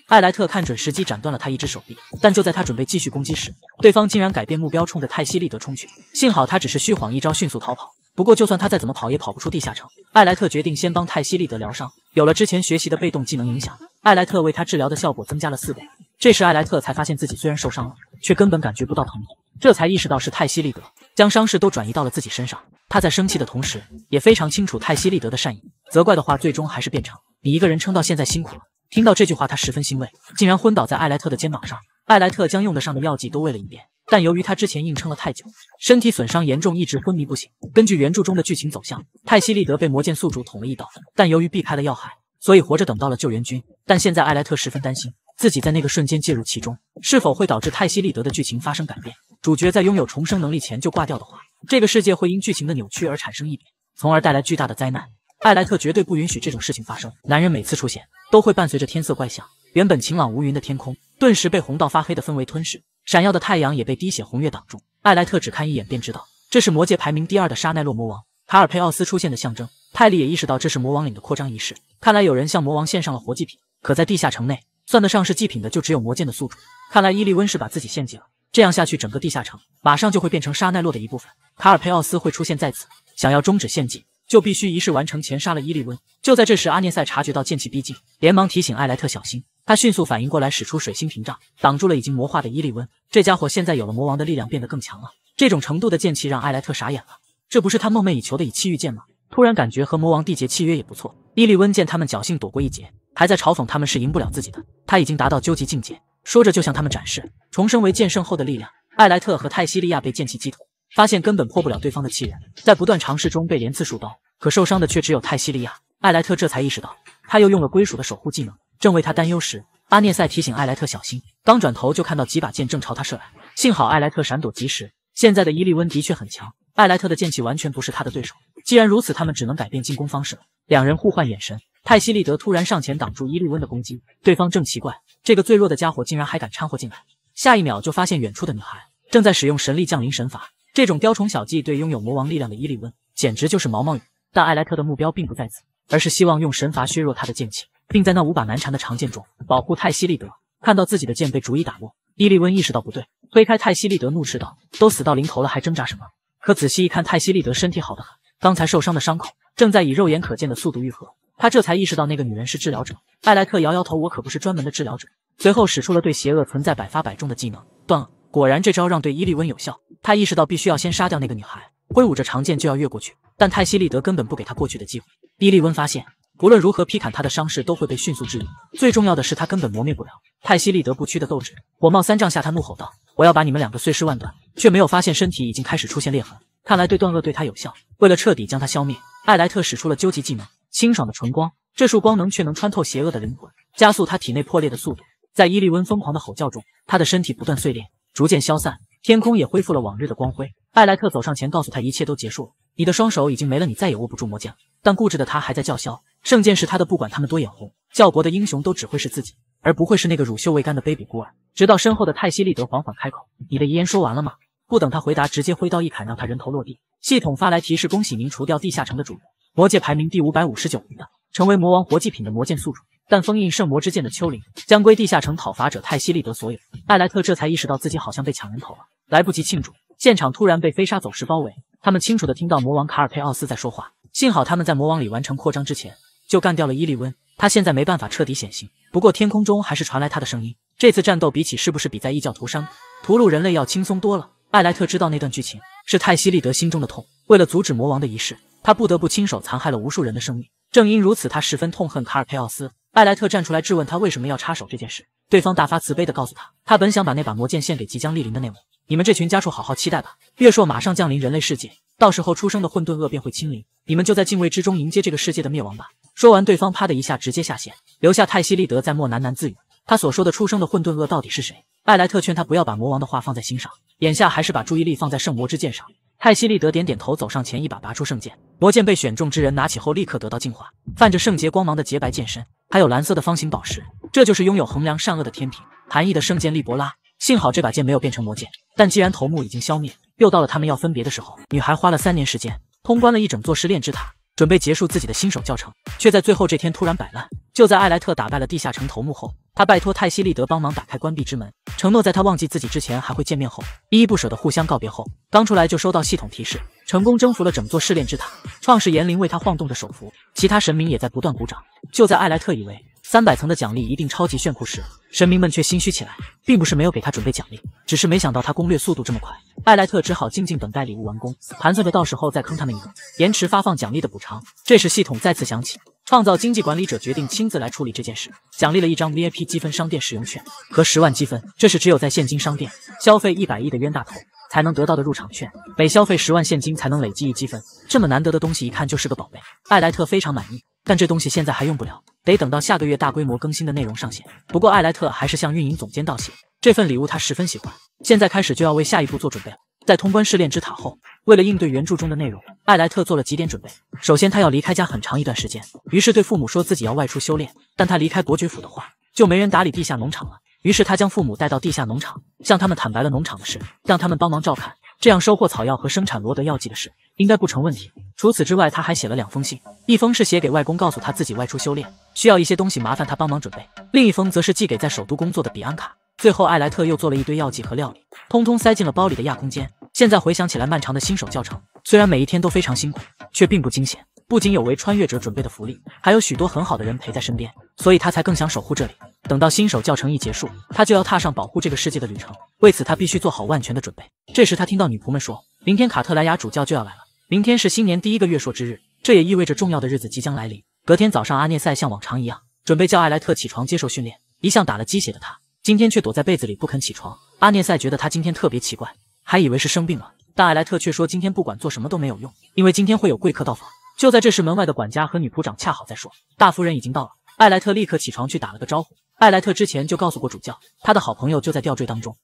艾莱特看准时机，斩断了他一只手臂。但就在他准备继续攻击时，对方竟然改变目标，冲着泰西利德冲去。幸好他只是虚晃一招，迅速逃跑。不过，就算他再怎么跑，也跑不出地下城。艾莱特决定先帮泰西利德疗伤。有了之前学习的被动技能影响，艾莱特为他治疗的效果增加了四倍。这时，艾莱特才发现自己虽然受伤了，却根本感觉不到疼痛。这才意识到是泰西利德将伤势都转移到了自己身上。他在生气的同时，也非常清楚泰西利德的善意。责怪的话，最终还是变成：“你一个人撑到现在，辛苦了。”听到这句话，他十分欣慰，竟然昏倒在艾莱特的肩膀上。艾莱特将用得上的药剂都喂了一遍，但由于他之前硬撑了太久，身体损伤严重，一直昏迷不醒。根据原著中的剧情走向，泰西利德被魔剑宿主捅了一刀，但由于避开了要害，所以活着等到了救援军。但现在艾莱特十分担心，自己在那个瞬间介入其中，是否会导致泰西利德的剧情发生改变？主角在拥有重生能力前就挂掉的话，这个世界会因剧情的扭曲而产生异变，从而带来巨大的灾难。艾莱特绝对不允许这种事情发生。男人每次出现。都会伴随着天色怪象，原本晴朗无云的天空顿时被红到发黑的氛围吞噬，闪耀的太阳也被滴血红月挡住。艾莱特只看一眼便知道，这是魔界排名第二的沙奈洛魔王卡尔佩奥斯出现的象征。泰利也意识到这是魔王岭的扩张仪式，看来有人向魔王献上了活祭品。可在地下城内，算得上是祭品的就只有魔剑的宿主。看来伊利温是把自己献祭了。这样下去，整个地下城马上就会变成沙奈洛的一部分。卡尔佩奥斯会出现在此，想要终止献祭。就必须仪式完成前杀了伊利温。就在这时，阿涅塞察觉到剑气逼近，连忙提醒艾莱特小心。他迅速反应过来，使出水星屏障，挡住了已经魔化的伊利温。这家伙现在有了魔王的力量，变得更强了。这种程度的剑气让艾莱特傻眼了，这不是他梦寐以求的以气御剑吗？突然感觉和魔王缔结契约也不错。伊利温见他们侥幸躲过一劫，还在嘲讽他们是赢不了自己的。他已经达到究极境界，说着就向他们展示重生为剑圣后的力量。艾莱特和泰西利亚被剑气击退。发现根本破不了对方的气刃，在不断尝试中被连刺数刀，可受伤的却只有泰西利亚。艾莱特这才意识到，他又用了归属的守护技能。正为他担忧时，阿涅塞提醒艾莱特小心。刚转头就看到几把剑正朝他射来，幸好艾莱特闪躲及时。现在的伊利温的确很强，艾莱特的剑气完全不是他的对手。既然如此，他们只能改变进攻方式了。两人互换眼神，泰西利德突然上前挡住伊利温的攻击。对方正奇怪，这个最弱的家伙竟然还敢掺和进来，下一秒就发现远处的女孩正在使用神力降临神法。这种雕虫小技对拥有魔王力量的伊利温简直就是毛毛雨。但艾莱特的目标并不在此，而是希望用神罚削弱他的剑气，并在那五把难缠的长剑中保护泰西利德。看到自己的剑被逐一打落，伊利温意识到不对，推开泰西利德，怒斥道：“都死到临头了，还挣扎什么？”可仔细一看，泰西利德身体好得很，刚才受伤的伤口正在以肉眼可见的速度愈合。他这才意识到那个女人是治疗者。艾莱克摇摇头：“我可不是专门的治疗者。”随后使出了对邪恶存在百发百中的技能，断了。果然，这招让对伊利温有效。他意识到必须要先杀掉那个女孩，挥舞着长剑就要越过去，但泰西利德根本不给他过去的机会。伊利温发现，无论如何劈砍，他的伤势都会被迅速治愈。最重要的是，他根本磨灭不了泰西利德不屈的斗志。火冒三丈下，他怒吼道：“我要把你们两个碎尸万段！”却没有发现身体已经开始出现裂痕。看来对断恶对他有效。为了彻底将他消灭，艾莱特使出了究极技能——清爽的纯光。这束光能却能穿透邪恶的灵魂，加速他体内破裂的速度。在伊利温疯狂的吼叫中，他的身体不断碎裂。逐渐消散，天空也恢复了往日的光辉。艾莱特走上前，告诉他一切都结束了。你的双手已经没了，你再也握不住魔剑了。但固执的他还在叫嚣，圣剑是他的，不管他们多眼红，教国的英雄都只会是自己，而不会是那个乳臭未干的卑鄙孤儿。直到身后的泰西利德缓缓开口：“你的遗言说完了吗？”不等他回答，直接挥刀一砍，让他人头落地。系统发来提示：恭喜您除掉地下城的主人，魔界排名第五百五十九名的，成为魔王活祭品的魔剑宿主。但封印圣魔之剑的丘陵将归地下城讨伐者泰西利德所有。艾莱特这才意识到自己好像被抢人头了，来不及庆祝，现场突然被飞沙走石包围。他们清楚的听到魔王卡尔佩奥斯在说话。幸好他们在魔王里完成扩张之前就干掉了伊利温，他现在没办法彻底显形。不过天空中还是传来他的声音。这次战斗比起是不是比在异教徒山屠戮人类要轻松多了？艾莱特知道那段剧情是泰西利德心中的痛。为了阻止魔王的仪式，他不得不亲手残害了无数人的生命。正因如此，他十分痛恨卡尔佩奥斯。艾莱特站出来质问他为什么要插手这件事。对方大发慈悲地告诉他，他本想把那把魔剑献给即将莅临的那位。你们这群家畜，好好期待吧。月朔马上降临人类世界，到时候出生的混沌恶便会亲临，你们就在敬畏之中迎接这个世界的灭亡吧。说完，对方啪的一下直接下线，留下泰西利德在默喃喃自语。他所说的出生的混沌恶到底是谁？艾莱特劝他不要把魔王的话放在心上，眼下还是把注意力放在圣魔之剑上。泰西利德点点头，走上前，一把拔出圣剑。魔剑被选中之人拿起后，立刻得到净化，泛着圣洁光芒的洁白剑身。还有蓝色的方形宝石，这就是拥有衡量善恶的天平。韩义的圣剑利伯拉，幸好这把剑没有变成魔剑。但既然头目已经消灭，又到了他们要分别的时候。女孩花了三年时间通关了一整座试炼之塔，准备结束自己的新手教程，却在最后这天突然摆烂。就在艾莱特打败了地下城头目后，他拜托泰西利德帮忙打开关闭之门，承诺在他忘记自己之前还会见面后，依依不舍地互相告别后，刚出来就收到系统提示。成功征服了整座试炼之塔，创世炎灵为他晃动着手幅，其他神明也在不断鼓掌。就在艾莱特以为三百层的奖励一定超级炫酷时，神明们却心虚起来，并不是没有给他准备奖励，只是没想到他攻略速度这么快。艾莱特只好静静等待礼物完工，盘算着到时候再坑他们一个延迟发放奖励的补偿。这时系统再次响起，创造经济管理者决定亲自来处理这件事，奖励了一张 VIP 积分商店使用券和十万积分，这是只有在现金商店消费一百亿的冤大头。才能得到的入场券，每消费十万现金才能累积一积分，这么难得的东西，一看就是个宝贝。艾莱特非常满意，但这东西现在还用不了，得等到下个月大规模更新的内容上线。不过艾莱特还是向运营总监道谢，这份礼物他十分喜欢。现在开始就要为下一步做准备了。在通关试炼之塔后，为了应对原著中的内容，艾莱特做了几点准备。首先，他要离开家很长一段时间，于是对父母说自己要外出修炼。但他离开伯爵府的话，就没人打理地下农场了。于是他将父母带到地下农场，向他们坦白了农场的事，让他们帮忙照看。这样收获草药和生产罗德药剂的事应该不成问题。除此之外，他还写了两封信，一封是写给外公，告诉他自己外出修炼需要一些东西，麻烦他帮忙准备；另一封则是寄给在首都工作的比安卡。最后，艾莱特又做了一堆药剂和料理，通通塞进了包里的亚空间。现在回想起来，漫长的新手教程虽然每一天都非常辛苦，却并不惊险。不仅有为穿越者准备的福利，还有许多很好的人陪在身边，所以他才更想守护这里。等到新手教程一结束，他就要踏上保护这个世界的旅程。为此，他必须做好万全的准备。这时，他听到女仆们说：“明天卡特莱雅主教就要来了。明天是新年第一个月朔之日，这也意味着重要的日子即将来临。”隔天早上，阿涅塞像往常一样准备叫艾莱特起床接受训练。一向打了鸡血的他，今天却躲在被子里不肯起床。阿涅塞觉得他今天特别奇怪，还以为是生病了，但艾莱特却说：“今天不管做什么都没有用，因为今天会有贵客到访。”就在这时，门外的管家和女仆长恰好在说：“大夫人已经到了。”艾莱特立刻起床去打了个招呼。艾莱特之前就告诉过主教，他的好朋友就在吊坠当中。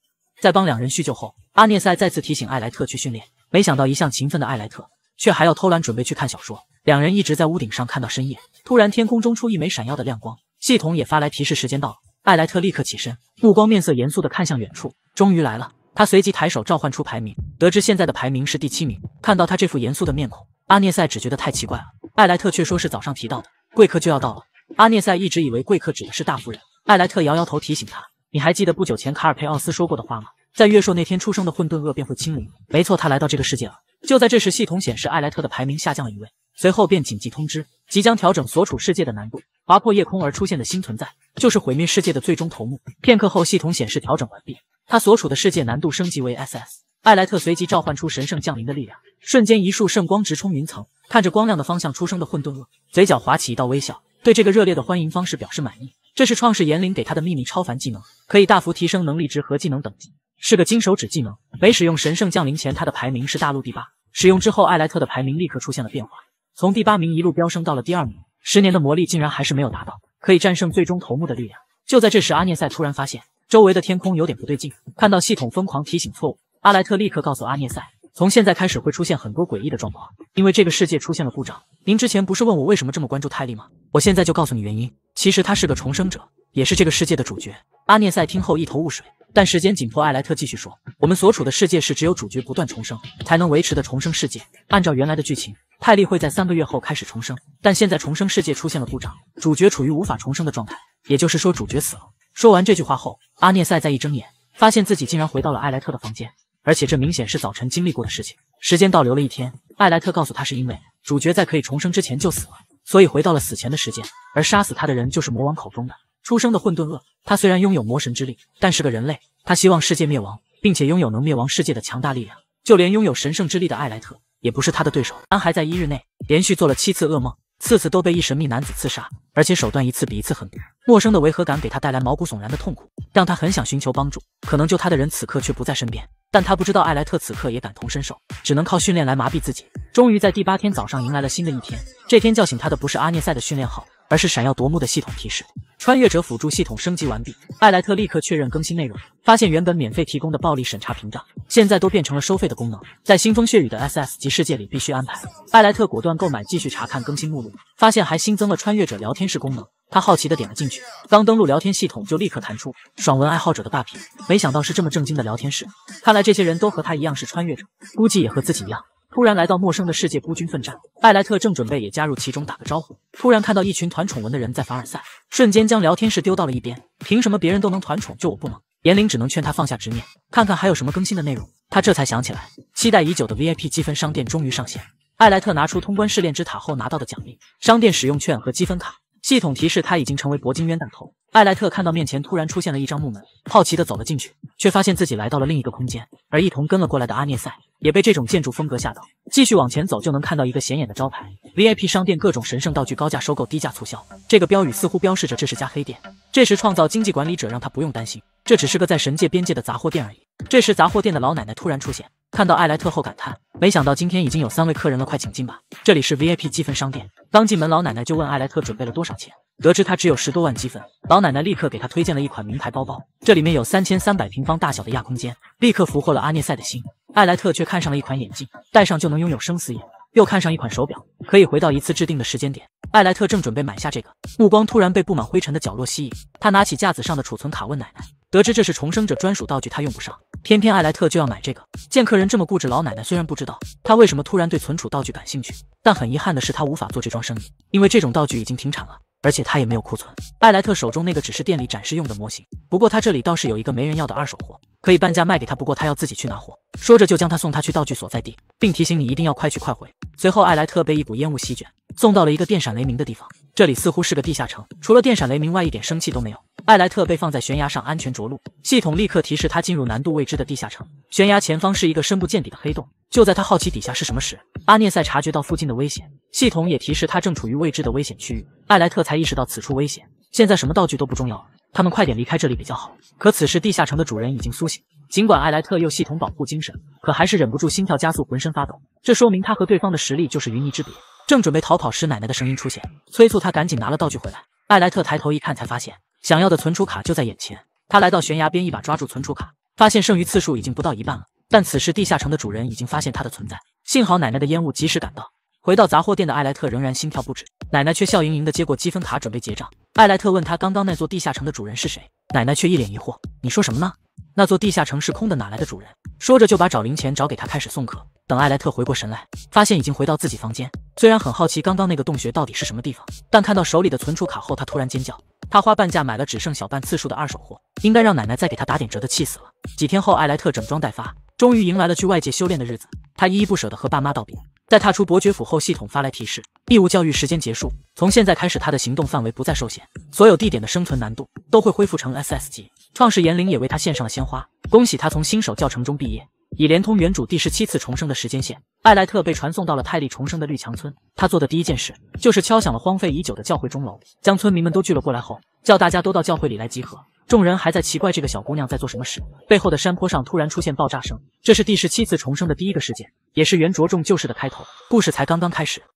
在帮两人叙旧后，阿涅塞再次提醒艾莱特去训练。没想到一向勤奋的艾莱特，却还要偷懒准备去看小说。两人一直在屋顶上看到深夜，突然天空中出一枚闪耀的亮光。系统也发来提示，时间到了。艾莱特立刻起身，目光面色严肃的看向远处。终于来了，他随即抬手召唤出排名，得知现在的排名是第七名。看到他这副严肃的面孔。阿涅塞只觉得太奇怪了，艾莱特却说是早上提到的贵客就要到了。阿涅塞一直以为贵客指的是大夫人，艾莱特摇摇头提醒他：“你还记得不久前卡尔佩奥斯说过的话吗？在月朔那天出生的混沌恶便会清零。没错，他来到这个世界了。”就在这时，系统显示艾莱特的排名下降了一位，随后便紧急通知，即将调整所处世界的难度。划破夜空而出现的新存在，就是毁灭世界的最终头目。片刻后，系统显示调整完毕，他所处的世界难度升级为 SS。艾莱特随即召唤出神圣降临的力量，瞬间一束圣光直冲云层。看着光亮的方向，出生的混沌鳄嘴角划起一道微笑，对这个热烈的欢迎方式表示满意。这是创世炎灵给他的秘密超凡技能，可以大幅提升能力值和技能等级，是个金手指技能。没使用神圣降临前，他的排名是大陆第八；使用之后，艾莱特的排名立刻出现了变化，从第八名一路飙升到了第二名。十年的魔力竟然还是没有达到可以战胜最终头目的力量。就在这时，阿涅塞突然发现周围的天空有点不对劲，看到系统疯狂提醒错误。阿莱特立刻告诉阿涅塞，从现在开始会出现很多诡异的状况，因为这个世界出现了故障。您之前不是问我为什么这么关注泰利吗？我现在就告诉你原因。其实他是个重生者，也是这个世界的主角。阿涅塞听后一头雾水，但时间紧迫，艾莱特继续说：我们所处的世界是只有主角不断重生才能维持的重生世界。按照原来的剧情，泰利会在三个月后开始重生，但现在重生世界出现了故障，主角处于无法重生的状态，也就是说主角死了。说完这句话后，阿涅塞再一睁眼，发现自己竟然回到了艾莱特的房间。而且这明显是早晨经历过的事情，时间倒流了一天。艾莱特告诉他，是因为主角在可以重生之前就死了，所以回到了死前的时间。而杀死他的人就是魔王口中的出生的混沌恶。他虽然拥有魔神之力，但是个人类。他希望世界灭亡，并且拥有能灭亡世界的强大力量。就连拥有神圣之力的艾莱特也不是他的对手。安还在一日内连续做了七次噩梦，次次都被一神秘男子刺杀，而且手段一次比一次狠毒。陌生的违和感给他带来毛骨悚然的痛苦，让他很想寻求帮助。可能救他的人此刻却不在身边。但他不知道，艾莱特此刻也感同身受，只能靠训练来麻痹自己。终于在第八天早上，迎来了新的一天。这天叫醒他的不是阿涅塞的训练号。而是闪耀夺目的系统提示，穿越者辅助系统升级完毕。艾莱特立刻确认更新内容，发现原本免费提供的暴力审查屏障，现在都变成了收费的功能。在腥风血雨的 SS 级世界里，必须安排。艾莱特果断购买，继续查看更新目录，发现还新增了穿越者聊天室功能。他好奇的点了进去，刚登录聊天系统就立刻弹出爽文爱好者的霸屏，没想到是这么正经的聊天室。看来这些人都和他一样是穿越者，估计也和自己一样。突然来到陌生的世界，孤军奋战。艾莱特正准备也加入其中，打个招呼，突然看到一群团宠文的人在凡尔赛，瞬间将聊天室丢到了一边。凭什么别人都能团宠，就我不能？严灵只能劝他放下执念，看看还有什么更新的内容。他这才想起来，期待已久的 VIP 积分商店终于上线。艾莱特拿出通关试炼之塔后拿到的奖励：商店使用券和积分卡。系统提示他已经成为铂金冤大头。艾莱特看到面前突然出现了一张木门，好奇的走了进去，却发现自己来到了另一个空间。而一同跟了过来的阿涅塞也被这种建筑风格吓到。继续往前走就能看到一个显眼的招牌：VIP 商店，各种神圣道具高价收购，低价促销。这个标语似乎标示着这是家黑店。这时创造经济管理者让他不用担心，这只是个在神界边界的杂货店而已。这时杂货店的老奶奶突然出现，看到艾莱特后感叹：没想到今天已经有三位客人了，快请进吧。这里是 VIP 积分商店。刚进门，老奶奶就问艾莱特准备了多少钱。得知他只有十多万积分，老奶奶立刻给他推荐了一款名牌包包，这里面有三千三百平方大小的亚空间，立刻俘获了阿涅塞的心。艾莱特却看上了一款眼镜，戴上就能拥有生死眼，又看上一款手表，可以回到一次制定的时间点。艾莱特正准备买下这个，目光突然被布满灰尘的角落吸引。他拿起架子上的储存卡问奶奶，得知这是重生者专属道具，他用不上，偏偏艾莱特就要买这个。见客人这么固执，老奶奶虽然不知道他为什么突然对存储道具感兴趣，但很遗憾的是，他无法做这桩生意，因为这种道具已经停产了。而且他也没有库存，艾莱特手中那个只是店里展示用的模型。不过他这里倒是有一个没人要的二手货，可以半价卖给他。不过他要自己去拿货。说着就将他送他去道具所在地，并提醒你一定要快去快回。随后艾莱特被一股烟雾席卷，送到了一个电闪雷鸣的地方。这里似乎是个地下城，除了电闪雷鸣外，一点生气都没有。艾莱特被放在悬崖上，安全着陆。系统立刻提示他进入难度未知的地下城。悬崖前方是一个深不见底的黑洞。就在他好奇底下是什么时，阿涅塞察觉到附近的危险，系统也提示他正处于未知的危险区域。艾莱特才意识到此处危险。现在什么道具都不重要了，他们快点离开这里比较好。可此时地下城的主人已经苏醒，尽管艾莱特又系统保护精神，可还是忍不住心跳加速，浑身发抖。这说明他和对方的实力就是云泥之别。正准备逃跑时，奶奶的声音出现，催促他赶紧拿了道具回来。艾莱特抬头一看，才发现想要的存储卡就在眼前。他来到悬崖边，一把抓住存储卡，发现剩余次数已经不到一半了。但此时地下城的主人已经发现他的存在，幸好奶奶的烟雾及时赶到。回到杂货店的艾莱特仍然心跳不止，奶奶却笑盈盈地接过积分卡准备结账。艾莱特问他刚刚那座地下城的主人是谁，奶奶却一脸疑惑：“你说什么呢？”那座地下城是空的，哪来的主人？说着就把找零钱找给他，开始送客。等艾莱特回过神来，发现已经回到自己房间。虽然很好奇刚刚那个洞穴到底是什么地方，但看到手里的存储卡后，他突然尖叫：他花半价买了只剩小半次数的二手货，应该让奶奶再给他打点折的，气死了。几天后，艾莱特整装待发，终于迎来了去外界修炼的日子。他依依不舍地和爸妈道别，在踏出伯爵府后，系统发来提示：义务教育时间结束，从现在开始，他的行动范围不再受限，所有地点的生存难度都会恢复成 S S 级。创世炎灵也为他献上了鲜花，恭喜他从新手教程中毕业，已连通原主第十七次重生的时间线。艾莱特被传送到了泰利重生的绿墙村，他做的第一件事就是敲响了荒废已久的教会钟楼，将村民们都聚了过来后，叫大家都到教会里来集合。众人还在奇怪这个小姑娘在做什么时，背后的山坡上突然出现爆炸声，这是第十七次重生的第一个事件，也是原着重救世的开头，故事才刚刚开始。